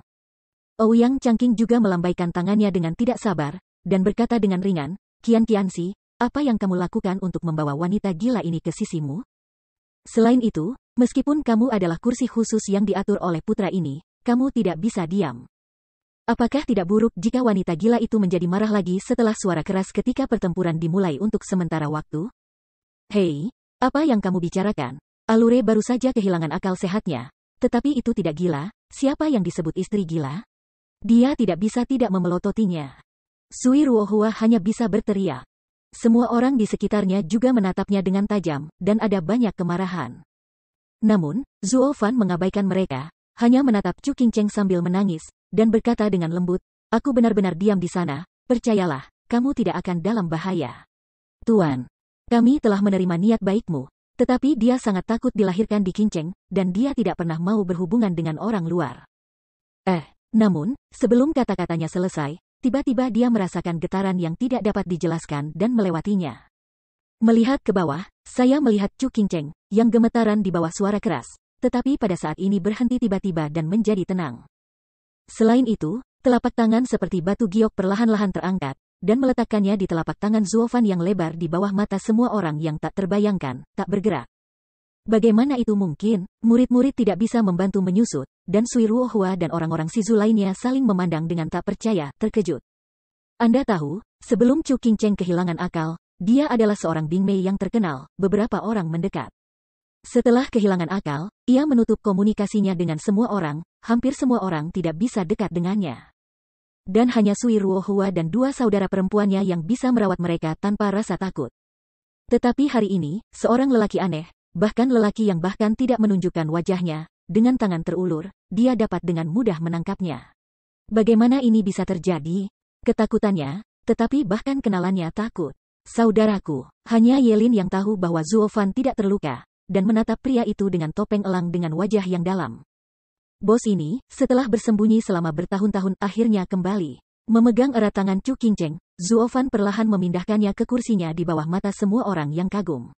Ouyang Changqing juga melambaikan tangannya dengan tidak sabar, dan berkata dengan ringan, Kian Si, apa yang kamu lakukan untuk membawa wanita gila ini ke sisimu? Selain itu, meskipun kamu adalah kursi khusus yang diatur oleh putra ini, kamu tidak bisa diam. Apakah tidak buruk jika wanita gila itu menjadi marah lagi setelah suara keras ketika pertempuran dimulai untuk sementara waktu? Hei, apa yang kamu bicarakan? Alure baru saja kehilangan akal sehatnya, tetapi itu tidak gila, siapa yang disebut istri gila? Dia tidak bisa tidak memelototinya. Sui Ruohua hanya bisa berteriak. Semua orang di sekitarnya juga menatapnya dengan tajam, dan ada banyak kemarahan. Namun, Zuo Fan mengabaikan mereka, hanya menatap Chu Qingcheng sambil menangis, dan berkata dengan lembut, Aku benar-benar diam di sana, percayalah, kamu tidak akan dalam bahaya. Tuan, kami telah menerima niat baikmu, tetapi dia sangat takut dilahirkan di Kinceng, dan dia tidak pernah mau berhubungan dengan orang luar. Eh, namun, sebelum kata-katanya selesai, tiba-tiba dia merasakan getaran yang tidak dapat dijelaskan dan melewatinya. Melihat ke bawah, saya melihat Chu Kinceng, yang gemetaran di bawah suara keras, tetapi pada saat ini berhenti tiba-tiba dan menjadi tenang. Selain itu, telapak tangan seperti batu giok perlahan-lahan terangkat, dan meletakkannya di telapak tangan Zuofan yang lebar di bawah mata semua orang yang tak terbayangkan, tak bergerak. Bagaimana itu mungkin? Murid-murid tidak bisa membantu menyusut, dan Sui Ruohua dan orang-orang Sizu lainnya saling memandang dengan tak percaya, terkejut. Anda tahu, sebelum Chu King Cheng kehilangan akal, dia adalah seorang Bing Mei yang terkenal, beberapa orang mendekat. Setelah kehilangan akal, ia menutup komunikasinya dengan semua orang, hampir semua orang tidak bisa dekat dengannya dan hanya Sui Ruohua dan dua saudara perempuannya yang bisa merawat mereka tanpa rasa takut. Tetapi hari ini, seorang lelaki aneh, bahkan lelaki yang bahkan tidak menunjukkan wajahnya, dengan tangan terulur, dia dapat dengan mudah menangkapnya. Bagaimana ini bisa terjadi? Ketakutannya, tetapi bahkan kenalannya takut. Saudaraku, hanya Yelin yang tahu bahwa Zuofan tidak terluka, dan menatap pria itu dengan topeng elang dengan wajah yang dalam. Bos ini, setelah bersembunyi selama bertahun-tahun akhirnya kembali. Memegang erat tangan Chu Qingcheng, Fan perlahan memindahkannya ke kursinya di bawah mata semua orang yang kagum.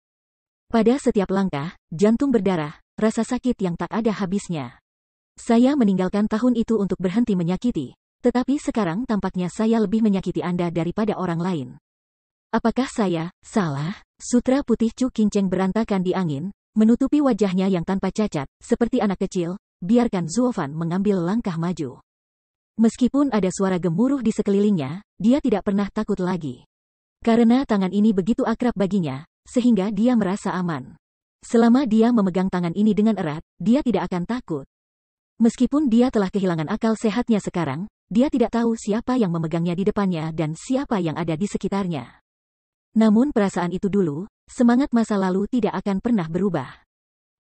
Pada setiap langkah, jantung berdarah, rasa sakit yang tak ada habisnya. Saya meninggalkan tahun itu untuk berhenti menyakiti, tetapi sekarang tampaknya saya lebih menyakiti Anda daripada orang lain. Apakah saya salah? Sutra putih Chu Qingcheng berantakan di angin, menutupi wajahnya yang tanpa cacat, seperti anak kecil, biarkan Zuofan mengambil langkah maju. Meskipun ada suara gemuruh di sekelilingnya, dia tidak pernah takut lagi. Karena tangan ini begitu akrab baginya, sehingga dia merasa aman. Selama dia memegang tangan ini dengan erat, dia tidak akan takut. Meskipun dia telah kehilangan akal sehatnya sekarang, dia tidak tahu siapa yang memegangnya di depannya dan siapa yang ada di sekitarnya. Namun perasaan itu dulu, semangat masa lalu tidak akan pernah berubah.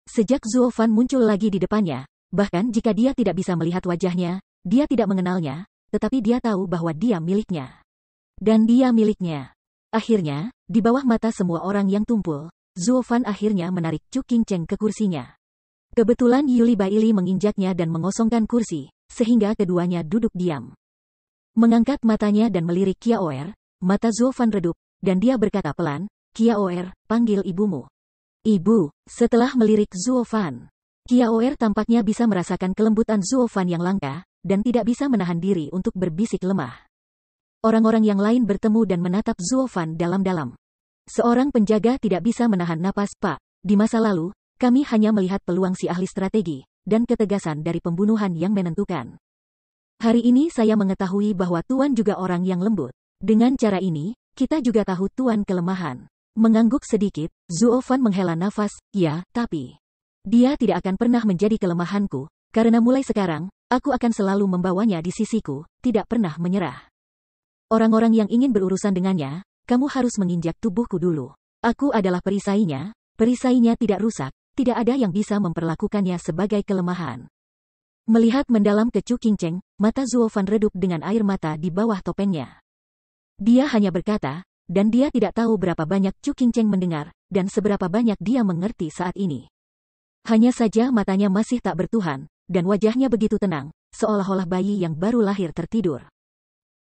Sejak Zuofan muncul lagi di depannya, Bahkan jika dia tidak bisa melihat wajahnya, dia tidak mengenalnya, tetapi dia tahu bahwa dia miliknya. Dan dia miliknya. Akhirnya, di bawah mata semua orang yang tumpul, Zuo Fan akhirnya menarik Chu Cheng ke kursinya. Kebetulan Yuli Baili menginjaknya dan mengosongkan kursi, sehingga keduanya duduk diam. Mengangkat matanya dan melirik Kia Oer, mata Zuo Fan redup, dan dia berkata pelan, Kia Oer, panggil ibumu. Ibu, setelah melirik Zuo Fan, Kiaoer tampaknya bisa merasakan kelembutan Zuofan yang langka, dan tidak bisa menahan diri untuk berbisik lemah. Orang-orang yang lain bertemu dan menatap Zuofan dalam-dalam. Seorang penjaga tidak bisa menahan napas, Pak. Di masa lalu, kami hanya melihat peluang si ahli strategi, dan ketegasan dari pembunuhan yang menentukan. Hari ini saya mengetahui bahwa Tuan juga orang yang lembut. Dengan cara ini, kita juga tahu Tuan kelemahan. Mengangguk sedikit, Zuofan menghela nafas, ya, tapi... Dia tidak akan pernah menjadi kelemahanku, karena mulai sekarang, aku akan selalu membawanya di sisiku, tidak pernah menyerah. Orang-orang yang ingin berurusan dengannya, kamu harus menginjak tubuhku dulu. Aku adalah perisainya, perisainya tidak rusak, tidak ada yang bisa memperlakukannya sebagai kelemahan. Melihat mendalam ke Chu King Cheng, mata Zuo Fan redup dengan air mata di bawah topengnya. Dia hanya berkata, dan dia tidak tahu berapa banyak Chu King Cheng mendengar, dan seberapa banyak dia mengerti saat ini. Hanya saja matanya masih tak bertuhan, dan wajahnya begitu tenang, seolah-olah bayi yang baru lahir tertidur.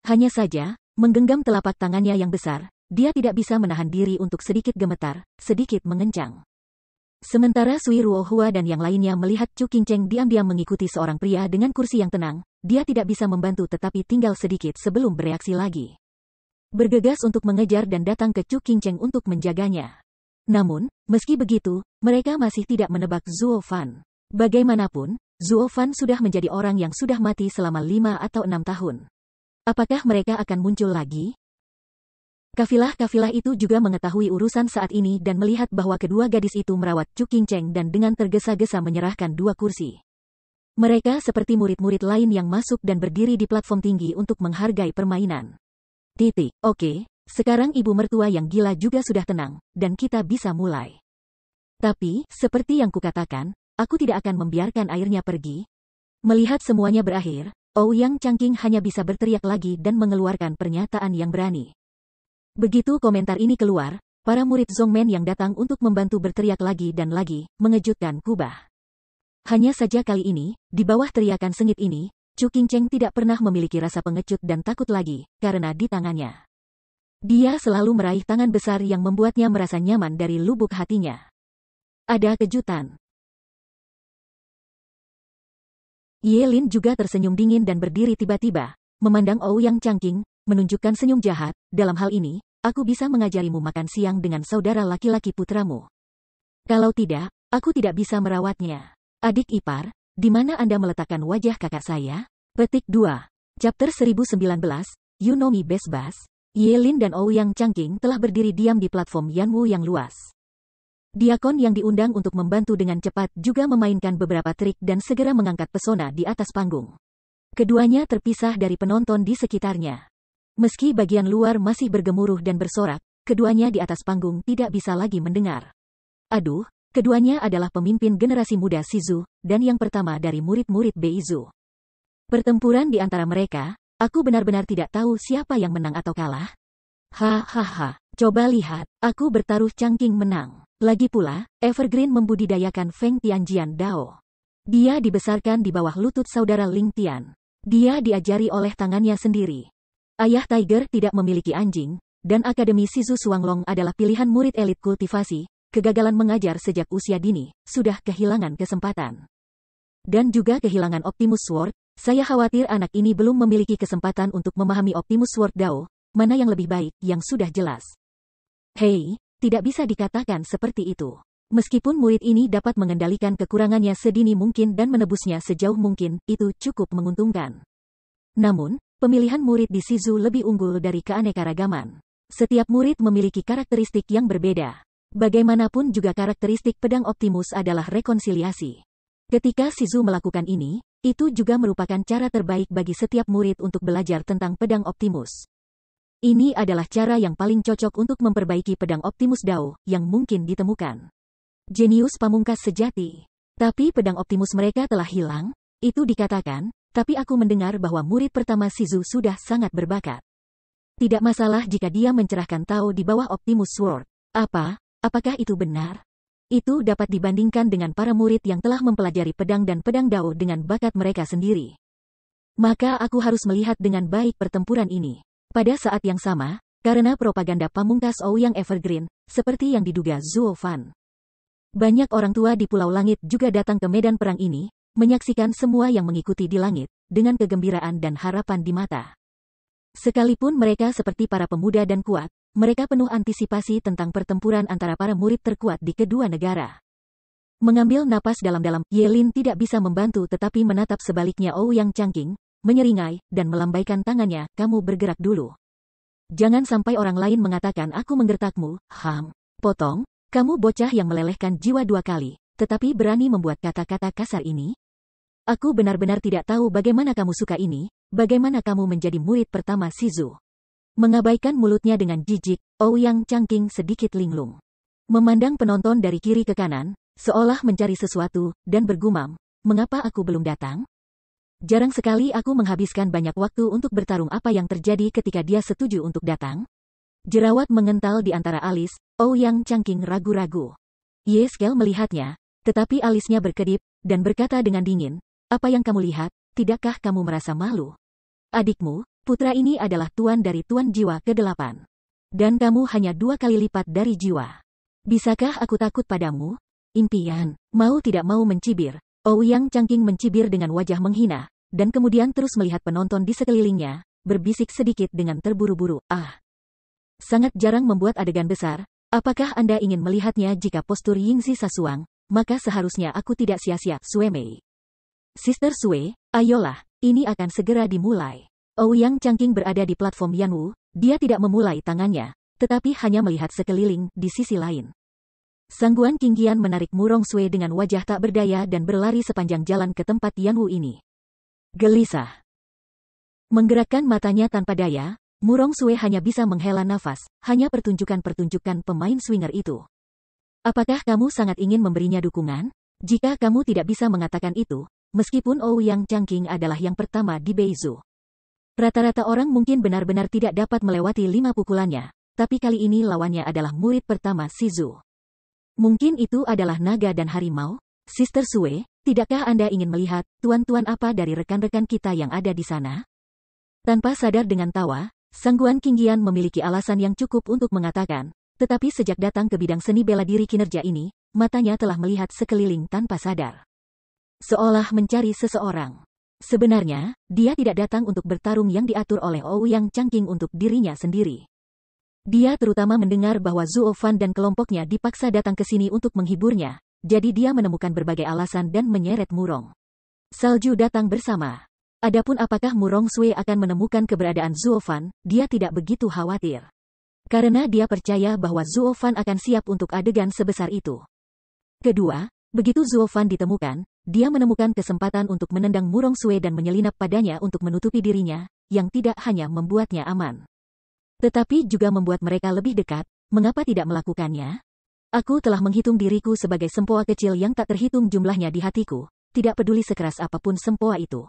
Hanya saja, menggenggam telapak tangannya yang besar, dia tidak bisa menahan diri untuk sedikit gemetar, sedikit mengencang. Sementara Sui Hua dan yang lainnya melihat Chu Qingcheng diam-diam mengikuti seorang pria dengan kursi yang tenang, dia tidak bisa membantu tetapi tinggal sedikit sebelum bereaksi lagi. Bergegas untuk mengejar dan datang ke Chu Qingcheng untuk menjaganya. Namun, meski begitu, mereka masih tidak menebak Zuo Fan. Bagaimanapun, Zuo Fan sudah menjadi orang yang sudah mati selama lima atau enam tahun. Apakah mereka akan muncul lagi? Kafilah-kafilah itu juga mengetahui urusan saat ini dan melihat bahwa kedua gadis itu merawat Chu King Cheng dan dengan tergesa-gesa menyerahkan dua kursi. Mereka seperti murid-murid lain yang masuk dan berdiri di platform tinggi untuk menghargai permainan. Titik, oke, okay, sekarang ibu mertua yang gila juga sudah tenang, dan kita bisa mulai. Tapi, seperti yang kukatakan, aku tidak akan membiarkan airnya pergi. Melihat semuanya berakhir, Ouyang Changqing hanya bisa berteriak lagi dan mengeluarkan pernyataan yang berani. Begitu komentar ini keluar, para murid Zongmen yang datang untuk membantu berteriak lagi dan lagi, mengejutkan Kubah. Hanya saja kali ini, di bawah teriakan sengit ini, Chu Qingcheng tidak pernah memiliki rasa pengecut dan takut lagi, karena di tangannya. Dia selalu meraih tangan besar yang membuatnya merasa nyaman dari lubuk hatinya. Ada kejutan. Yelin juga tersenyum dingin dan berdiri tiba-tiba, memandang Ou yang cangking, menunjukkan senyum jahat, dalam hal ini, aku bisa mengajarimu makan siang dengan saudara laki-laki putramu. Kalau tidak, aku tidak bisa merawatnya. Adik ipar, di mana Anda meletakkan wajah kakak saya? Petik 2. Chapter 1019, Best Bass. Yelin dan Ouyang Changqing telah berdiri diam di platform Yanwu yang luas. Diakon yang diundang untuk membantu dengan cepat juga memainkan beberapa trik dan segera mengangkat pesona di atas panggung. Keduanya terpisah dari penonton di sekitarnya. Meski bagian luar masih bergemuruh dan bersorak, keduanya di atas panggung tidak bisa lagi mendengar. Aduh, keduanya adalah pemimpin generasi muda Sizu, dan yang pertama dari murid-murid Beizu. Pertempuran di antara mereka, Aku benar-benar tidak tahu siapa yang menang atau kalah. Hahaha, coba lihat, aku bertaruh cangking menang. Lagi pula, Evergreen membudidayakan Feng Tianjian Dao. Dia dibesarkan di bawah lutut saudara Ling Tian. Dia diajari oleh tangannya sendiri. Ayah Tiger tidak memiliki anjing, dan Akademi Sizu Suanglong adalah pilihan murid elit kultivasi. Kegagalan mengajar sejak usia dini, sudah kehilangan kesempatan. Dan juga kehilangan Optimus Sword, saya khawatir anak ini belum memiliki kesempatan untuk memahami Optimus Sword Dao, mana yang lebih baik, yang sudah jelas. Hei, tidak bisa dikatakan seperti itu. Meskipun murid ini dapat mengendalikan kekurangannya sedini mungkin dan menebusnya sejauh mungkin, itu cukup menguntungkan. Namun, pemilihan murid di Sizu lebih unggul dari keanekaragaman. Setiap murid memiliki karakteristik yang berbeda. Bagaimanapun juga karakteristik pedang Optimus adalah rekonsiliasi. Ketika Sizu melakukan ini, itu juga merupakan cara terbaik bagi setiap murid untuk belajar tentang pedang Optimus. Ini adalah cara yang paling cocok untuk memperbaiki pedang Optimus Dao yang mungkin ditemukan. Jenius pamungkas sejati. Tapi pedang Optimus mereka telah hilang, itu dikatakan, tapi aku mendengar bahwa murid pertama Sizu sudah sangat berbakat. Tidak masalah jika dia mencerahkan Tao di bawah Optimus Sword. Apa? Apakah itu benar? Itu dapat dibandingkan dengan para murid yang telah mempelajari pedang dan pedang dao dengan bakat mereka sendiri. Maka aku harus melihat dengan baik pertempuran ini. Pada saat yang sama, karena propaganda pamungkas Ou yang evergreen, seperti yang diduga Zuo Fan. Banyak orang tua di Pulau Langit juga datang ke medan perang ini, menyaksikan semua yang mengikuti di langit, dengan kegembiraan dan harapan di mata. Sekalipun mereka seperti para pemuda dan kuat, mereka penuh antisipasi tentang pertempuran antara para murid terkuat di kedua negara. Mengambil napas dalam-dalam, Yelin tidak bisa membantu tetapi menatap sebaliknya Oh yang cangking, menyeringai, dan melambaikan tangannya, kamu bergerak dulu. Jangan sampai orang lain mengatakan aku menggertakmu, ham, potong, kamu bocah yang melelehkan jiwa dua kali, tetapi berani membuat kata-kata kasar ini? Aku benar-benar tidak tahu bagaimana kamu suka ini, bagaimana kamu menjadi murid pertama Sizu. Mengabaikan mulutnya dengan jijik, Ouyang oh Changqing sedikit linglung. Memandang penonton dari kiri ke kanan, seolah mencari sesuatu, dan bergumam, mengapa aku belum datang? Jarang sekali aku menghabiskan banyak waktu untuk bertarung apa yang terjadi ketika dia setuju untuk datang. Jerawat mengental di antara alis, Ouyang oh Changqing ragu-ragu. Ye Skel melihatnya, tetapi alisnya berkedip, dan berkata dengan dingin, apa yang kamu lihat, tidakkah kamu merasa malu? Adikmu, Putra ini adalah tuan dari tuan jiwa ke-8. Dan kamu hanya dua kali lipat dari jiwa. Bisakah aku takut padamu? Impian, mau tidak mau mencibir. Ouyang cangking mencibir dengan wajah menghina, dan kemudian terus melihat penonton di sekelilingnya, berbisik sedikit dengan terburu-buru, ah. Sangat jarang membuat adegan besar, apakah Anda ingin melihatnya jika postur Yingzi Sasuang, maka seharusnya aku tidak sia-sia, Sue Mei. Sister Sue, ayolah, ini akan segera dimulai. Ouyang Changqing berada di platform Yanwu, dia tidak memulai tangannya, tetapi hanya melihat sekeliling di sisi lain. Sangguan Qingqian menarik Murong Sui dengan wajah tak berdaya dan berlari sepanjang jalan ke tempat Yanwu ini. Gelisah. Menggerakkan matanya tanpa daya, Murong Sui hanya bisa menghela nafas, hanya pertunjukan-pertunjukan pemain swinger itu. Apakah kamu sangat ingin memberinya dukungan? Jika kamu tidak bisa mengatakan itu, meskipun Ouyang Changqing adalah yang pertama di Beizu. Rata-rata orang mungkin benar-benar tidak dapat melewati lima pukulannya, tapi kali ini lawannya adalah murid pertama Sizu. Mungkin itu adalah naga dan harimau? Sister Sue, tidakkah Anda ingin melihat tuan-tuan apa dari rekan-rekan kita yang ada di sana? Tanpa sadar dengan tawa, Sangguan Kinggian memiliki alasan yang cukup untuk mengatakan, tetapi sejak datang ke bidang seni bela diri kinerja ini, matanya telah melihat sekeliling tanpa sadar. Seolah mencari seseorang. Sebenarnya, dia tidak datang untuk bertarung yang diatur oleh Ouyang Changqing untuk dirinya sendiri. Dia terutama mendengar bahwa Zhuo Fan dan kelompoknya dipaksa datang ke sini untuk menghiburnya, jadi dia menemukan berbagai alasan dan menyeret Murong. Salju datang bersama. Adapun apakah Murong Sui akan menemukan keberadaan Zhuo Fan, dia tidak begitu khawatir. Karena dia percaya bahwa Zhuo Fan akan siap untuk adegan sebesar itu. Kedua, begitu Zhuo Fan ditemukan, dia menemukan kesempatan untuk menendang Murong Sue dan menyelinap padanya untuk menutupi dirinya, yang tidak hanya membuatnya aman. Tetapi juga membuat mereka lebih dekat, mengapa tidak melakukannya? Aku telah menghitung diriku sebagai sempoa kecil yang tak terhitung jumlahnya di hatiku, tidak peduli sekeras apapun sempoa itu.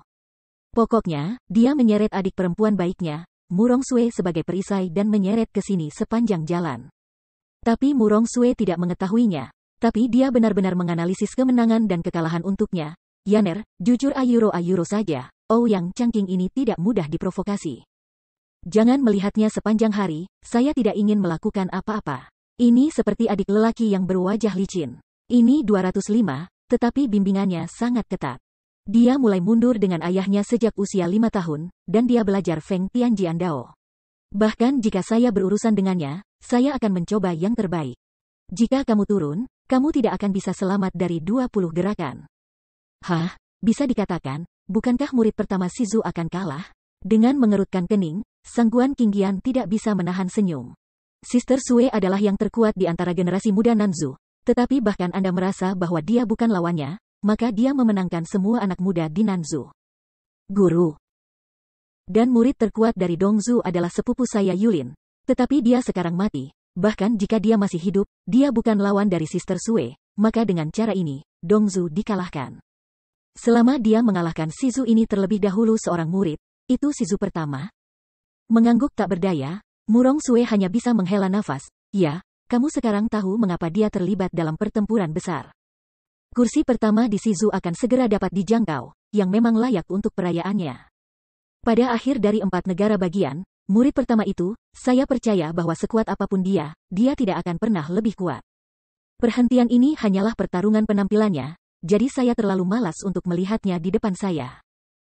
Pokoknya, dia menyeret adik perempuan baiknya, Murong Sue sebagai perisai dan menyeret ke sini sepanjang jalan. Tapi Murong Sue tidak mengetahuinya, tapi dia benar-benar menganalisis kemenangan dan kekalahan untuknya. Yaner, jujur ayuro-ayuro saja, Oh yang cangking ini tidak mudah diprovokasi. Jangan melihatnya sepanjang hari, saya tidak ingin melakukan apa-apa. Ini seperti adik lelaki yang berwajah licin. Ini 205, tetapi bimbingannya sangat ketat. Dia mulai mundur dengan ayahnya sejak usia lima tahun, dan dia belajar Feng Tianjian Dao. Bahkan jika saya berurusan dengannya, saya akan mencoba yang terbaik. Jika kamu turun, kamu tidak akan bisa selamat dari 20 gerakan. Hah, bisa dikatakan, bukankah murid pertama Sizu akan kalah? Dengan mengerutkan kening, Sangguan Kinggian tidak bisa menahan senyum. Sister Sue adalah yang terkuat di antara generasi muda Nanzu, tetapi bahkan Anda merasa bahwa dia bukan lawannya, maka dia memenangkan semua anak muda di Nanzu. Guru dan murid terkuat dari Dongzu adalah sepupu saya Yulin, tetapi dia sekarang mati, Bahkan jika dia masih hidup, dia bukan lawan dari Sister Sue, maka dengan cara ini, Dongzu dikalahkan. Selama dia mengalahkan Sizu ini terlebih dahulu seorang murid, itu Sizu pertama. Mengangguk tak berdaya, Murong Sue hanya bisa menghela nafas, ya, kamu sekarang tahu mengapa dia terlibat dalam pertempuran besar. Kursi pertama di Sizu akan segera dapat dijangkau, yang memang layak untuk perayaannya. Pada akhir dari empat negara bagian, Murid pertama itu, saya percaya bahwa sekuat apapun dia, dia tidak akan pernah lebih kuat. Perhentian ini hanyalah pertarungan penampilannya, jadi saya terlalu malas untuk melihatnya di depan saya.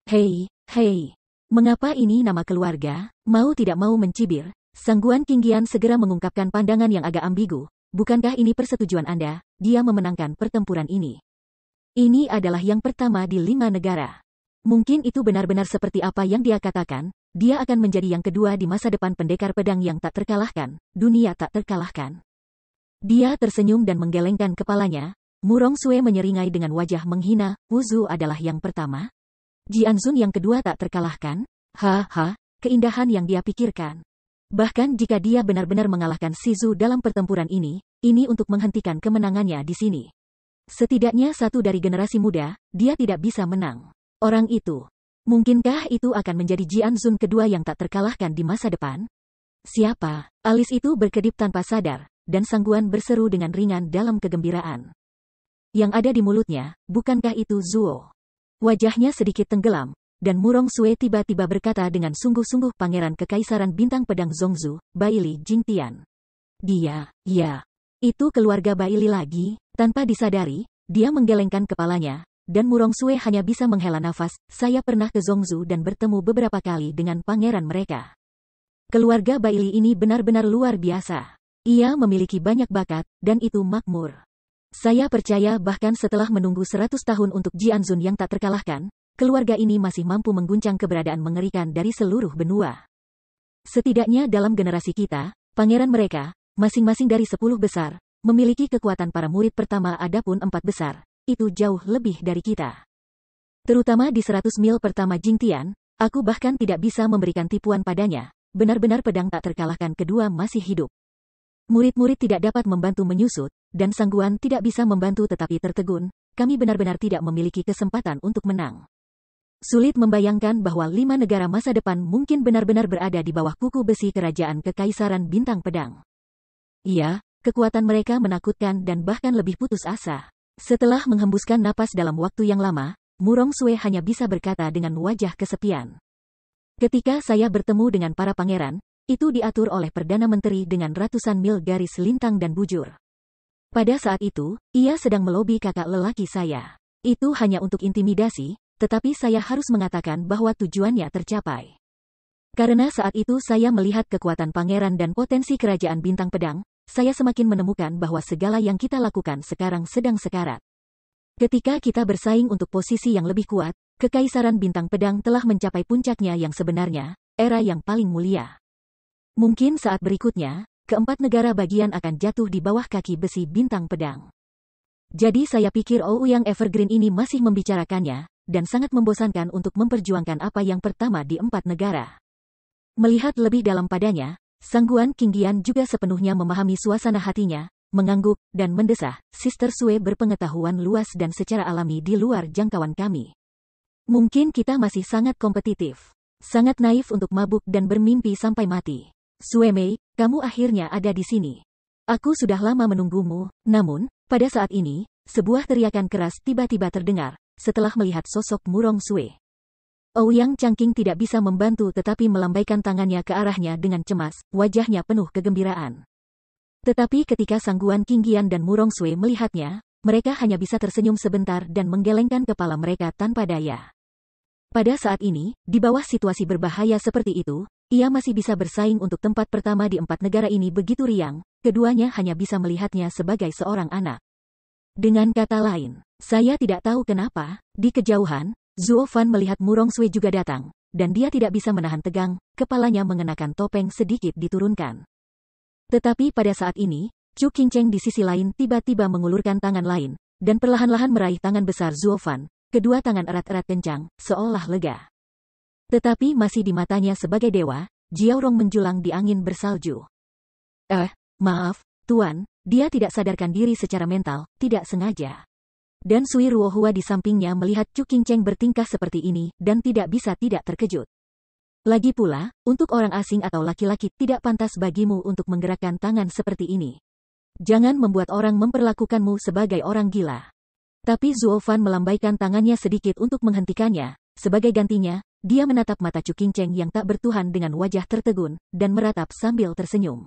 Hei, hei, mengapa ini nama keluarga? Mau tidak mau mencibir, Sangguan Kinggian segera mengungkapkan pandangan yang agak ambigu. Bukankah ini persetujuan Anda? Dia memenangkan pertempuran ini. Ini adalah yang pertama di lima negara. Mungkin itu benar-benar seperti apa yang dia katakan, dia akan menjadi yang kedua di masa depan pendekar pedang yang tak terkalahkan, dunia tak terkalahkan. Dia tersenyum dan menggelengkan kepalanya, Murong Sue menyeringai dengan wajah menghina, Wuzu adalah yang pertama. Jian Sun yang kedua tak terkalahkan, haha, keindahan yang dia pikirkan. Bahkan jika dia benar-benar mengalahkan Sizu dalam pertempuran ini, ini untuk menghentikan kemenangannya di sini. Setidaknya satu dari generasi muda, dia tidak bisa menang orang itu. Mungkinkah itu akan menjadi Jian Zun kedua yang tak terkalahkan di masa depan? Siapa? Alis itu berkedip tanpa sadar, dan sangguan berseru dengan ringan dalam kegembiraan. Yang ada di mulutnya, bukankah itu Zuo? Wajahnya sedikit tenggelam, dan Murong Sue tiba-tiba berkata dengan sungguh-sungguh pangeran kekaisaran bintang pedang Zongzu, Baili Jingtian. Dia, ya, itu keluarga Baili lagi, tanpa disadari, dia menggelengkan kepalanya, dan Murong Sue hanya bisa menghela nafas, saya pernah ke Zongzu dan bertemu beberapa kali dengan pangeran mereka. Keluarga Baili ini benar-benar luar biasa. Ia memiliki banyak bakat, dan itu makmur. Saya percaya bahkan setelah menunggu 100 tahun untuk Jianzun yang tak terkalahkan, keluarga ini masih mampu mengguncang keberadaan mengerikan dari seluruh benua. Setidaknya dalam generasi kita, pangeran mereka, masing-masing dari 10 besar, memiliki kekuatan para murid pertama adapun empat besar, itu jauh lebih dari kita. Terutama di 100 mil pertama Jingtian, aku bahkan tidak bisa memberikan tipuan padanya, benar-benar pedang tak terkalahkan kedua masih hidup. Murid-murid tidak dapat membantu menyusut, dan sangguan tidak bisa membantu tetapi tertegun, kami benar-benar tidak memiliki kesempatan untuk menang. Sulit membayangkan bahwa lima negara masa depan mungkin benar-benar berada di bawah kuku besi kerajaan kekaisaran bintang pedang. Iya, kekuatan mereka menakutkan dan bahkan lebih putus asa. Setelah menghembuskan napas dalam waktu yang lama, Murong Sue hanya bisa berkata dengan wajah kesepian. Ketika saya bertemu dengan para pangeran, itu diatur oleh Perdana Menteri dengan ratusan mil garis lintang dan bujur. Pada saat itu, ia sedang melobi kakak lelaki saya. Itu hanya untuk intimidasi, tetapi saya harus mengatakan bahwa tujuannya tercapai. Karena saat itu saya melihat kekuatan pangeran dan potensi kerajaan bintang pedang, saya semakin menemukan bahwa segala yang kita lakukan sekarang sedang sekarat. Ketika kita bersaing untuk posisi yang lebih kuat, kekaisaran bintang pedang telah mencapai puncaknya yang sebenarnya, era yang paling mulia. Mungkin saat berikutnya, keempat negara bagian akan jatuh di bawah kaki besi bintang pedang. Jadi saya pikir OU yang Evergreen ini masih membicarakannya, dan sangat membosankan untuk memperjuangkan apa yang pertama di empat negara. Melihat lebih dalam padanya, Sangguan Kinggian juga sepenuhnya memahami suasana hatinya, mengangguk, dan mendesah, Sister Sue berpengetahuan luas dan secara alami di luar jangkauan kami. Mungkin kita masih sangat kompetitif, sangat naif untuk mabuk dan bermimpi sampai mati. Sue Mei, kamu akhirnya ada di sini. Aku sudah lama menunggumu, namun, pada saat ini, sebuah teriakan keras tiba-tiba terdengar, setelah melihat sosok Murong Sue. Ouyang oh, Changqing tidak bisa membantu tetapi melambaikan tangannya ke arahnya dengan cemas, wajahnya penuh kegembiraan. Tetapi ketika Sangguan Qingyan dan Murong Sui melihatnya, mereka hanya bisa tersenyum sebentar dan menggelengkan kepala mereka tanpa daya. Pada saat ini, di bawah situasi berbahaya seperti itu, ia masih bisa bersaing untuk tempat pertama di empat negara ini begitu riang, keduanya hanya bisa melihatnya sebagai seorang anak. Dengan kata lain, saya tidak tahu kenapa, di kejauhan, Zuo Fan melihat Murong Sui juga datang, dan dia tidak bisa menahan tegang, kepalanya mengenakan topeng sedikit diturunkan. Tetapi pada saat ini, Chu Qingcheng di sisi lain tiba-tiba mengulurkan tangan lain, dan perlahan-lahan meraih tangan besar Zuo Fan, kedua tangan erat-erat kencang, seolah lega. Tetapi masih di matanya sebagai dewa, Jiaorong menjulang di angin bersalju. Eh, maaf, Tuan, dia tidak sadarkan diri secara mental, tidak sengaja dan Sui Ruohua di sampingnya melihat Chu Qingcheng bertingkah seperti ini dan tidak bisa tidak terkejut. Lagi pula, untuk orang asing atau laki-laki tidak pantas bagimu untuk menggerakkan tangan seperti ini. Jangan membuat orang memperlakukanmu sebagai orang gila. Tapi Fan melambaikan tangannya sedikit untuk menghentikannya. Sebagai gantinya, dia menatap mata Chu Qingcheng yang tak bertuhan dengan wajah tertegun, dan meratap sambil tersenyum.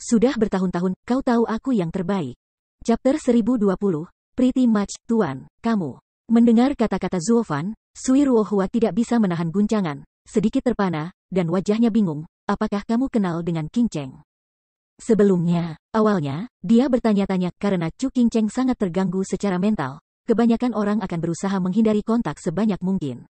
Sudah bertahun-tahun, kau tahu aku yang terbaik. Chapter 1020, Pretty much, Tuan, kamu. Mendengar kata-kata Zuofan, Sui Ruohua tidak bisa menahan guncangan, sedikit terpana, dan wajahnya bingung, apakah kamu kenal dengan King Cheng? Sebelumnya, awalnya, dia bertanya-tanya karena Chu King Cheng sangat terganggu secara mental. Kebanyakan orang akan berusaha menghindari kontak sebanyak mungkin.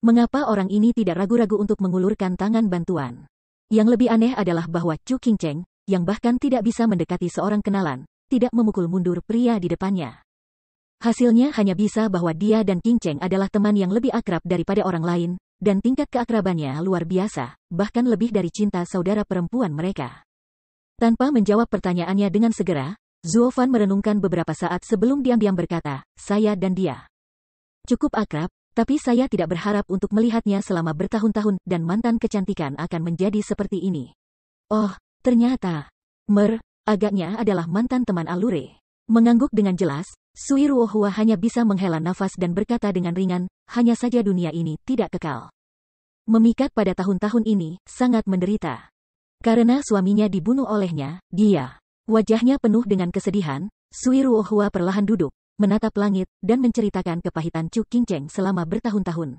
Mengapa orang ini tidak ragu-ragu untuk mengulurkan tangan bantuan? Yang lebih aneh adalah bahwa Chu King Cheng, yang bahkan tidak bisa mendekati seorang kenalan, tidak memukul mundur pria di depannya. Hasilnya hanya bisa bahwa dia dan King Cheng adalah teman yang lebih akrab daripada orang lain, dan tingkat keakrabannya luar biasa, bahkan lebih dari cinta saudara perempuan mereka. Tanpa menjawab pertanyaannya dengan segera, Zuo Fan merenungkan beberapa saat sebelum diam-diam berkata, saya dan dia. Cukup akrab, tapi saya tidak berharap untuk melihatnya selama bertahun-tahun dan mantan kecantikan akan menjadi seperti ini. Oh, ternyata. Mer, agaknya adalah mantan teman Alure. Mengangguk dengan jelas, Sui Ruohua hanya bisa menghela nafas dan berkata dengan ringan, hanya saja dunia ini tidak kekal. Memikat pada tahun-tahun ini, sangat menderita. Karena suaminya dibunuh olehnya, dia. Wajahnya penuh dengan kesedihan, Sui Ruohua perlahan duduk, menatap langit, dan menceritakan kepahitan Chu Qingcheng selama bertahun-tahun.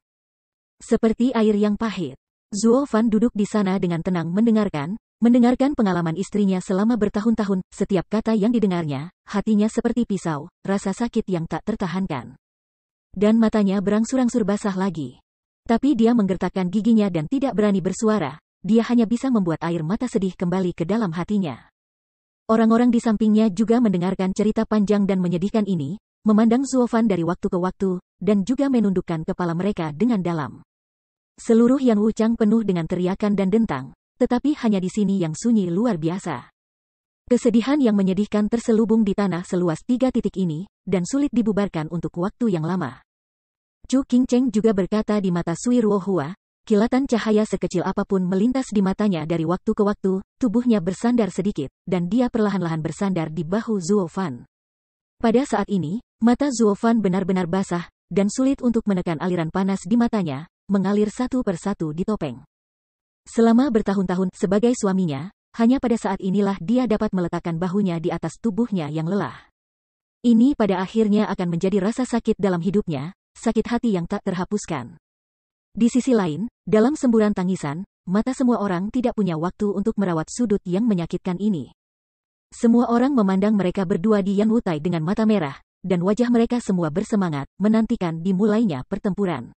Seperti air yang pahit. Zuo Fan duduk di sana dengan tenang mendengarkan, Mendengarkan pengalaman istrinya selama bertahun-tahun, setiap kata yang didengarnya, hatinya seperti pisau, rasa sakit yang tak tertahankan. Dan matanya berangsur-angsur basah lagi. Tapi dia menggertakkan giginya dan tidak berani bersuara, dia hanya bisa membuat air mata sedih kembali ke dalam hatinya. Orang-orang di sampingnya juga mendengarkan cerita panjang dan menyedihkan ini, memandang Zuofan dari waktu ke waktu, dan juga menundukkan kepala mereka dengan dalam. Seluruh yang Wuchang penuh dengan teriakan dan dentang, tetapi hanya di sini yang sunyi luar biasa. Kesedihan yang menyedihkan terselubung di tanah seluas tiga titik ini, dan sulit dibubarkan untuk waktu yang lama. Chu King Cheng juga berkata di mata Sui Ruo Hua, kilatan cahaya sekecil apapun melintas di matanya dari waktu ke waktu, tubuhnya bersandar sedikit, dan dia perlahan-lahan bersandar di bahu Zuo Fan. Pada saat ini, mata Zuo Fan benar-benar basah, dan sulit untuk menekan aliran panas di matanya, mengalir satu persatu di topeng. Selama bertahun-tahun sebagai suaminya, hanya pada saat inilah dia dapat meletakkan bahunya di atas tubuhnya yang lelah. Ini pada akhirnya akan menjadi rasa sakit dalam hidupnya, sakit hati yang tak terhapuskan. Di sisi lain, dalam semburan tangisan, mata semua orang tidak punya waktu untuk merawat sudut yang menyakitkan ini. Semua orang memandang mereka berdua di Yang Wutai dengan mata merah, dan wajah mereka semua bersemangat, menantikan dimulainya pertempuran.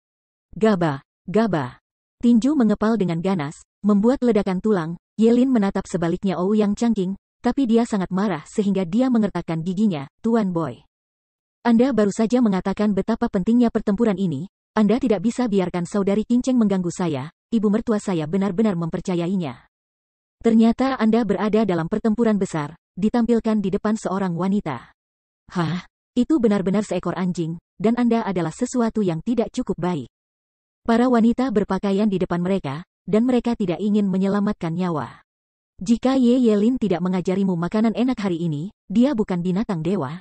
Gaba, gaba. Tinju mengepal dengan ganas, membuat ledakan tulang, Yelin menatap sebaliknya Ou yang cangking, tapi dia sangat marah sehingga dia mengertakkan giginya, Tuan Boy. Anda baru saja mengatakan betapa pentingnya pertempuran ini, Anda tidak bisa biarkan saudari Kinceng mengganggu saya, ibu mertua saya benar-benar mempercayainya. Ternyata Anda berada dalam pertempuran besar, ditampilkan di depan seorang wanita. Hah? Itu benar-benar seekor anjing, dan Anda adalah sesuatu yang tidak cukup baik. Para wanita berpakaian di depan mereka, dan mereka tidak ingin menyelamatkan nyawa. Jika Ye Yelin tidak mengajarimu makanan enak hari ini, dia bukan binatang dewa.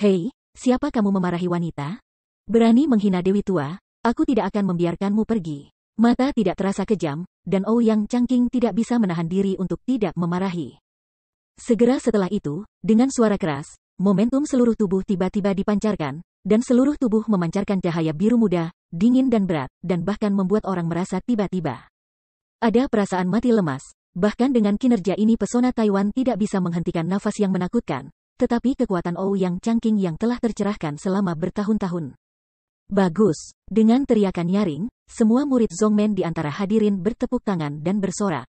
Hei, siapa kamu memarahi wanita? Berani menghina Dewi Tua, aku tidak akan membiarkanmu pergi. Mata tidak terasa kejam, dan Ouyang Yang Changqing tidak bisa menahan diri untuk tidak memarahi. Segera setelah itu, dengan suara keras, momentum seluruh tubuh tiba-tiba dipancarkan, dan seluruh tubuh memancarkan cahaya biru muda, dingin dan berat, dan bahkan membuat orang merasa tiba-tiba. Ada perasaan mati lemas, bahkan dengan kinerja ini pesona Taiwan tidak bisa menghentikan nafas yang menakutkan, tetapi kekuatan Ou yang cangking yang telah tercerahkan selama bertahun-tahun. Bagus. Dengan teriakan nyaring, semua murid Zongmen di antara hadirin bertepuk tangan dan bersorak.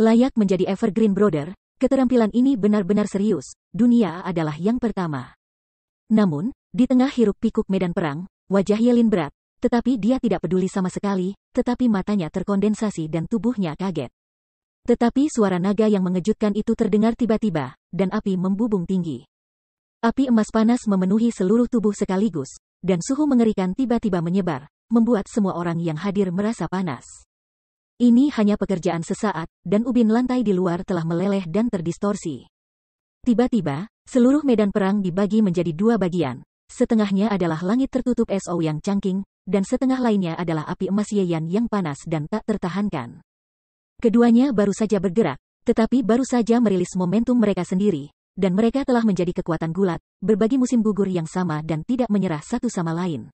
Layak menjadi Evergreen Brother, keterampilan ini benar-benar serius, dunia adalah yang pertama. Namun, di tengah hiruk pikuk medan perang, wajah Yelin berat, tetapi dia tidak peduli sama sekali, tetapi matanya terkondensasi dan tubuhnya kaget. Tetapi suara naga yang mengejutkan itu terdengar tiba-tiba, dan api membubung tinggi. Api emas panas memenuhi seluruh tubuh sekaligus, dan suhu mengerikan tiba-tiba menyebar, membuat semua orang yang hadir merasa panas. Ini hanya pekerjaan sesaat, dan ubin lantai di luar telah meleleh dan terdistorsi. Tiba-tiba, seluruh medan perang dibagi menjadi dua bagian, Setengahnya adalah langit tertutup SO yang cangking, dan setengah lainnya adalah api emas Yeyan yang panas dan tak tertahankan. Keduanya baru saja bergerak, tetapi baru saja merilis momentum mereka sendiri, dan mereka telah menjadi kekuatan gulat, berbagi musim gugur yang sama dan tidak menyerah satu sama lain.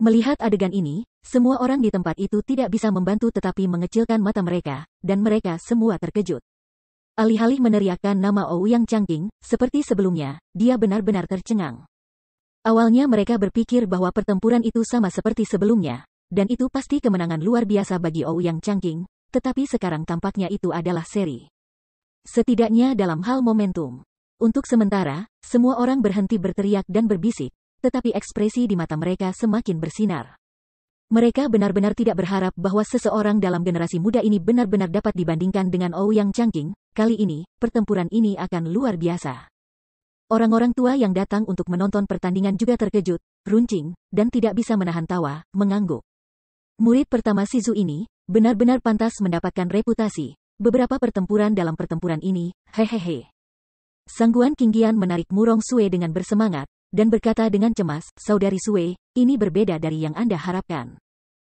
Melihat adegan ini, semua orang di tempat itu tidak bisa membantu tetapi mengecilkan mata mereka, dan mereka semua terkejut. Alih-alih meneriakkan nama ouyang yang cangking, seperti sebelumnya, dia benar-benar tercengang. Awalnya mereka berpikir bahwa pertempuran itu sama seperti sebelumnya, dan itu pasti kemenangan luar biasa bagi Ou yang cangking, tetapi sekarang tampaknya itu adalah seri. Setidaknya dalam hal momentum. Untuk sementara, semua orang berhenti berteriak dan berbisik, tetapi ekspresi di mata mereka semakin bersinar. Mereka benar-benar tidak berharap bahwa seseorang dalam generasi muda ini benar-benar dapat dibandingkan dengan Ou yang cangking, kali ini, pertempuran ini akan luar biasa. Orang-orang tua yang datang untuk menonton pertandingan juga terkejut, runcing, dan tidak bisa menahan tawa, mengangguk. Murid pertama Sizu ini, benar-benar pantas mendapatkan reputasi. Beberapa pertempuran dalam pertempuran ini, hehehe. Sangguan Kinggian menarik Murong Sue dengan bersemangat, dan berkata dengan cemas, Saudari Sue, ini berbeda dari yang Anda harapkan.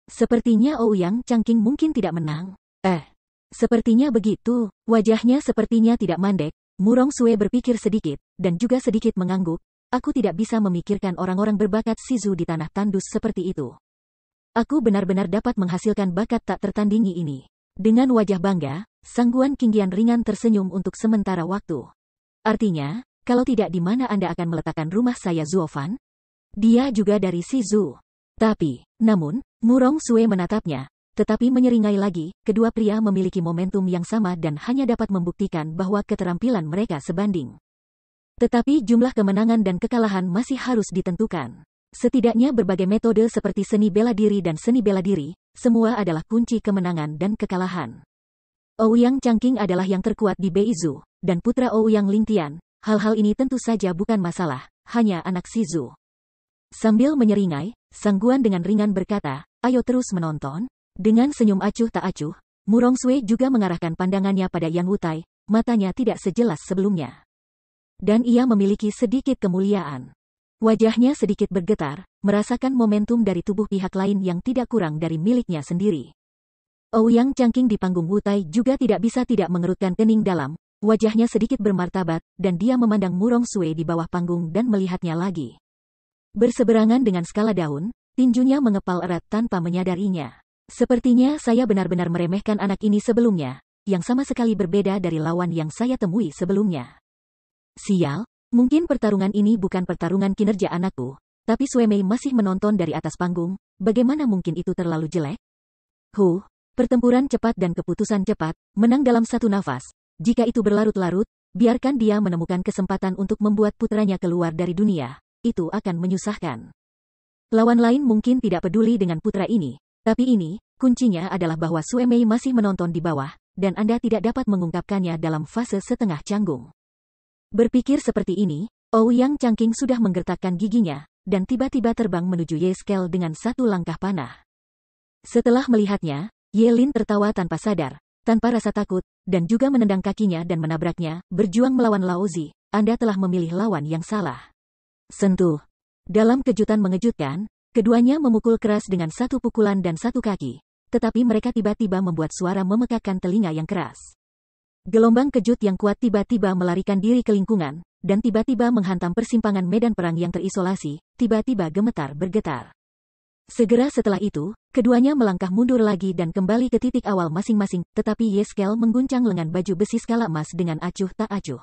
Sepertinya Ouyang Changking mungkin tidak menang. Eh, sepertinya begitu, wajahnya sepertinya tidak mandek, Murong Sue berpikir sedikit, dan juga sedikit mengangguk, aku tidak bisa memikirkan orang-orang berbakat Sizu di tanah tandus seperti itu. Aku benar-benar dapat menghasilkan bakat tak tertandingi ini. Dengan wajah bangga, Sangguan Kinggian ringan tersenyum untuk sementara waktu. Artinya, kalau tidak di mana Anda akan meletakkan rumah saya Zuofan? Dia juga dari Sizu. Tapi, namun, Murong Sue menatapnya, tetapi menyeringai lagi, kedua pria memiliki momentum yang sama dan hanya dapat membuktikan bahwa keterampilan mereka sebanding. Tetapi jumlah kemenangan dan kekalahan masih harus ditentukan. Setidaknya berbagai metode seperti seni bela diri dan seni bela diri, semua adalah kunci kemenangan dan kekalahan. Ouyang Changqing adalah yang terkuat di Beizu, dan putra Ouyang Lingtian, hal-hal ini tentu saja bukan masalah, hanya anak Sizu. Sambil menyeringai, Sangguan dengan ringan berkata, ayo terus menonton, dengan senyum acuh tak acuh, Murong Sui juga mengarahkan pandangannya pada Yang Wutai, matanya tidak sejelas sebelumnya. Dan ia memiliki sedikit kemuliaan. Wajahnya sedikit bergetar, merasakan momentum dari tubuh pihak lain yang tidak kurang dari miliknya sendiri. Ouyang Changking di panggung Wutai juga tidak bisa tidak mengerutkan kening dalam, wajahnya sedikit bermartabat, dan dia memandang Murong Sui di bawah panggung dan melihatnya lagi. Berseberangan dengan skala daun, tinjunya mengepal erat tanpa menyadarinya. Sepertinya saya benar-benar meremehkan anak ini sebelumnya, yang sama sekali berbeda dari lawan yang saya temui sebelumnya. Sial, mungkin pertarungan ini bukan pertarungan kinerja anakku, tapi Suemei masih menonton dari atas panggung, bagaimana mungkin itu terlalu jelek? Huh, pertempuran cepat dan keputusan cepat, menang dalam satu nafas. Jika itu berlarut-larut, biarkan dia menemukan kesempatan untuk membuat putranya keluar dari dunia, itu akan menyusahkan. Lawan lain mungkin tidak peduli dengan putra ini, tapi ini, kuncinya adalah bahwa Suemei masih menonton di bawah, dan Anda tidak dapat mengungkapkannya dalam fase setengah canggung. Berpikir seperti ini, Ouyang Changqing sudah menggertakkan giginya, dan tiba-tiba terbang menuju Ye Skel dengan satu langkah panah. Setelah melihatnya, Ye Lin tertawa tanpa sadar, tanpa rasa takut, dan juga menendang kakinya dan menabraknya, berjuang melawan Laozi, Anda telah memilih lawan yang salah. Sentuh. Dalam kejutan mengejutkan, Keduanya memukul keras dengan satu pukulan dan satu kaki. Tetapi mereka tiba-tiba membuat suara memekakkan telinga yang keras. Gelombang kejut yang kuat tiba-tiba melarikan diri ke lingkungan, dan tiba-tiba menghantam persimpangan medan perang yang terisolasi, tiba-tiba gemetar bergetar. Segera setelah itu, keduanya melangkah mundur lagi dan kembali ke titik awal masing-masing, tetapi Yeskel mengguncang lengan baju besi skala emas dengan acuh tak acuh.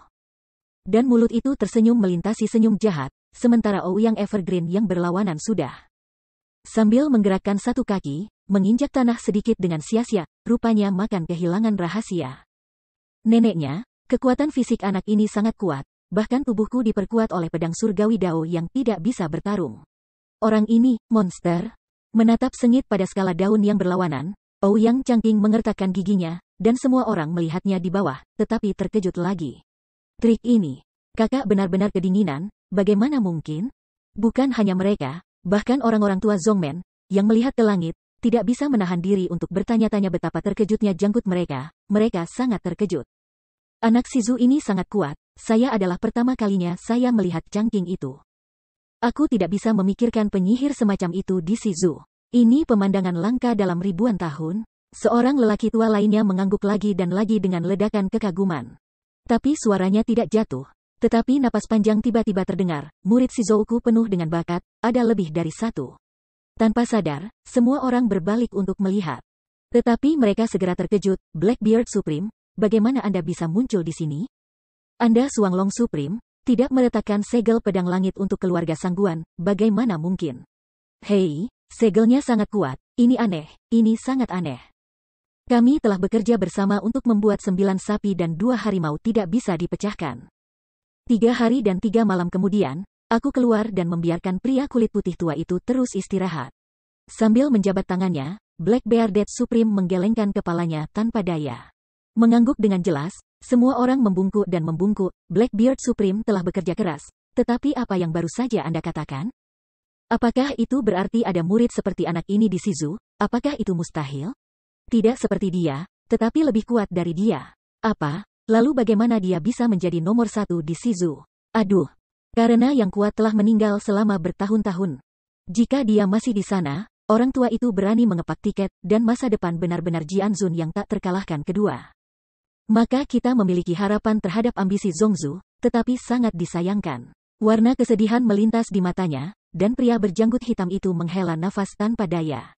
Dan mulut itu tersenyum melintasi senyum jahat, sementara Ouyang Evergreen yang berlawanan sudah Sambil menggerakkan satu kaki, menginjak tanah sedikit dengan sia-sia, rupanya makan kehilangan rahasia. Neneknya, kekuatan fisik anak ini sangat kuat, bahkan tubuhku diperkuat oleh pedang surgawi Dao yang tidak bisa bertarung. Orang ini, monster, menatap sengit pada skala daun yang berlawanan, Ou Yang Changqing mengertakkan giginya, dan semua orang melihatnya di bawah, tetapi terkejut lagi. Trik ini, kakak benar-benar kedinginan, bagaimana mungkin? Bukan hanya mereka, Bahkan orang-orang tua Zongmen, yang melihat ke langit, tidak bisa menahan diri untuk bertanya-tanya betapa terkejutnya janggut mereka. Mereka sangat terkejut. Anak Sizu ini sangat kuat. Saya adalah pertama kalinya saya melihat cangking itu. Aku tidak bisa memikirkan penyihir semacam itu di Sizu. Ini pemandangan langka dalam ribuan tahun. Seorang lelaki tua lainnya mengangguk lagi dan lagi dengan ledakan kekaguman. Tapi suaranya tidak jatuh, tetapi napas panjang tiba-tiba terdengar, murid Shizouku penuh dengan bakat, ada lebih dari satu. Tanpa sadar, semua orang berbalik untuk melihat. Tetapi mereka segera terkejut, Blackbeard Supreme, bagaimana Anda bisa muncul di sini? Anda Suang Long Supreme, tidak meletakkan segel pedang langit untuk keluarga sangguan, bagaimana mungkin? Hei, segelnya sangat kuat, ini aneh, ini sangat aneh. Kami telah bekerja bersama untuk membuat sembilan sapi dan dua harimau tidak bisa dipecahkan. Tiga hari dan tiga malam kemudian, aku keluar dan membiarkan pria kulit putih tua itu terus istirahat. Sambil menjabat tangannya, Black Bear Dead Supreme menggelengkan kepalanya tanpa daya. Mengangguk dengan jelas, semua orang membungkuk dan membungkuk, Blackbeard Supreme telah bekerja keras. Tetapi apa yang baru saja Anda katakan? Apakah itu berarti ada murid seperti anak ini di Sizu? Apakah itu mustahil? Tidak seperti dia, tetapi lebih kuat dari dia. Apa, Lalu bagaimana dia bisa menjadi nomor satu di Sizu? Aduh. Karena yang kuat telah meninggal selama bertahun-tahun. Jika dia masih di sana, orang tua itu berani mengepak tiket, dan masa depan benar-benar Jianzun yang tak terkalahkan kedua. Maka kita memiliki harapan terhadap ambisi Zongzu, tetapi sangat disayangkan. Warna kesedihan melintas di matanya, dan pria berjanggut hitam itu menghela nafas tanpa daya.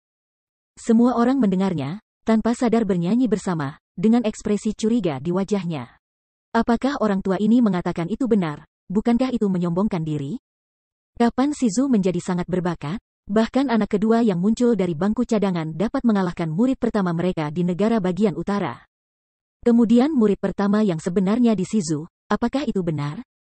Semua orang mendengarnya, tanpa sadar bernyanyi bersama, dengan ekspresi curiga di wajahnya. Apakah orang tua ini mengatakan itu benar? Bukankah itu menyombongkan diri? Kapan Sizu menjadi sangat berbakat? Bahkan anak kedua yang muncul dari bangku cadangan dapat mengalahkan murid pertama mereka di negara bagian utara. Kemudian murid pertama yang sebenarnya di Sizu, apakah itu benar?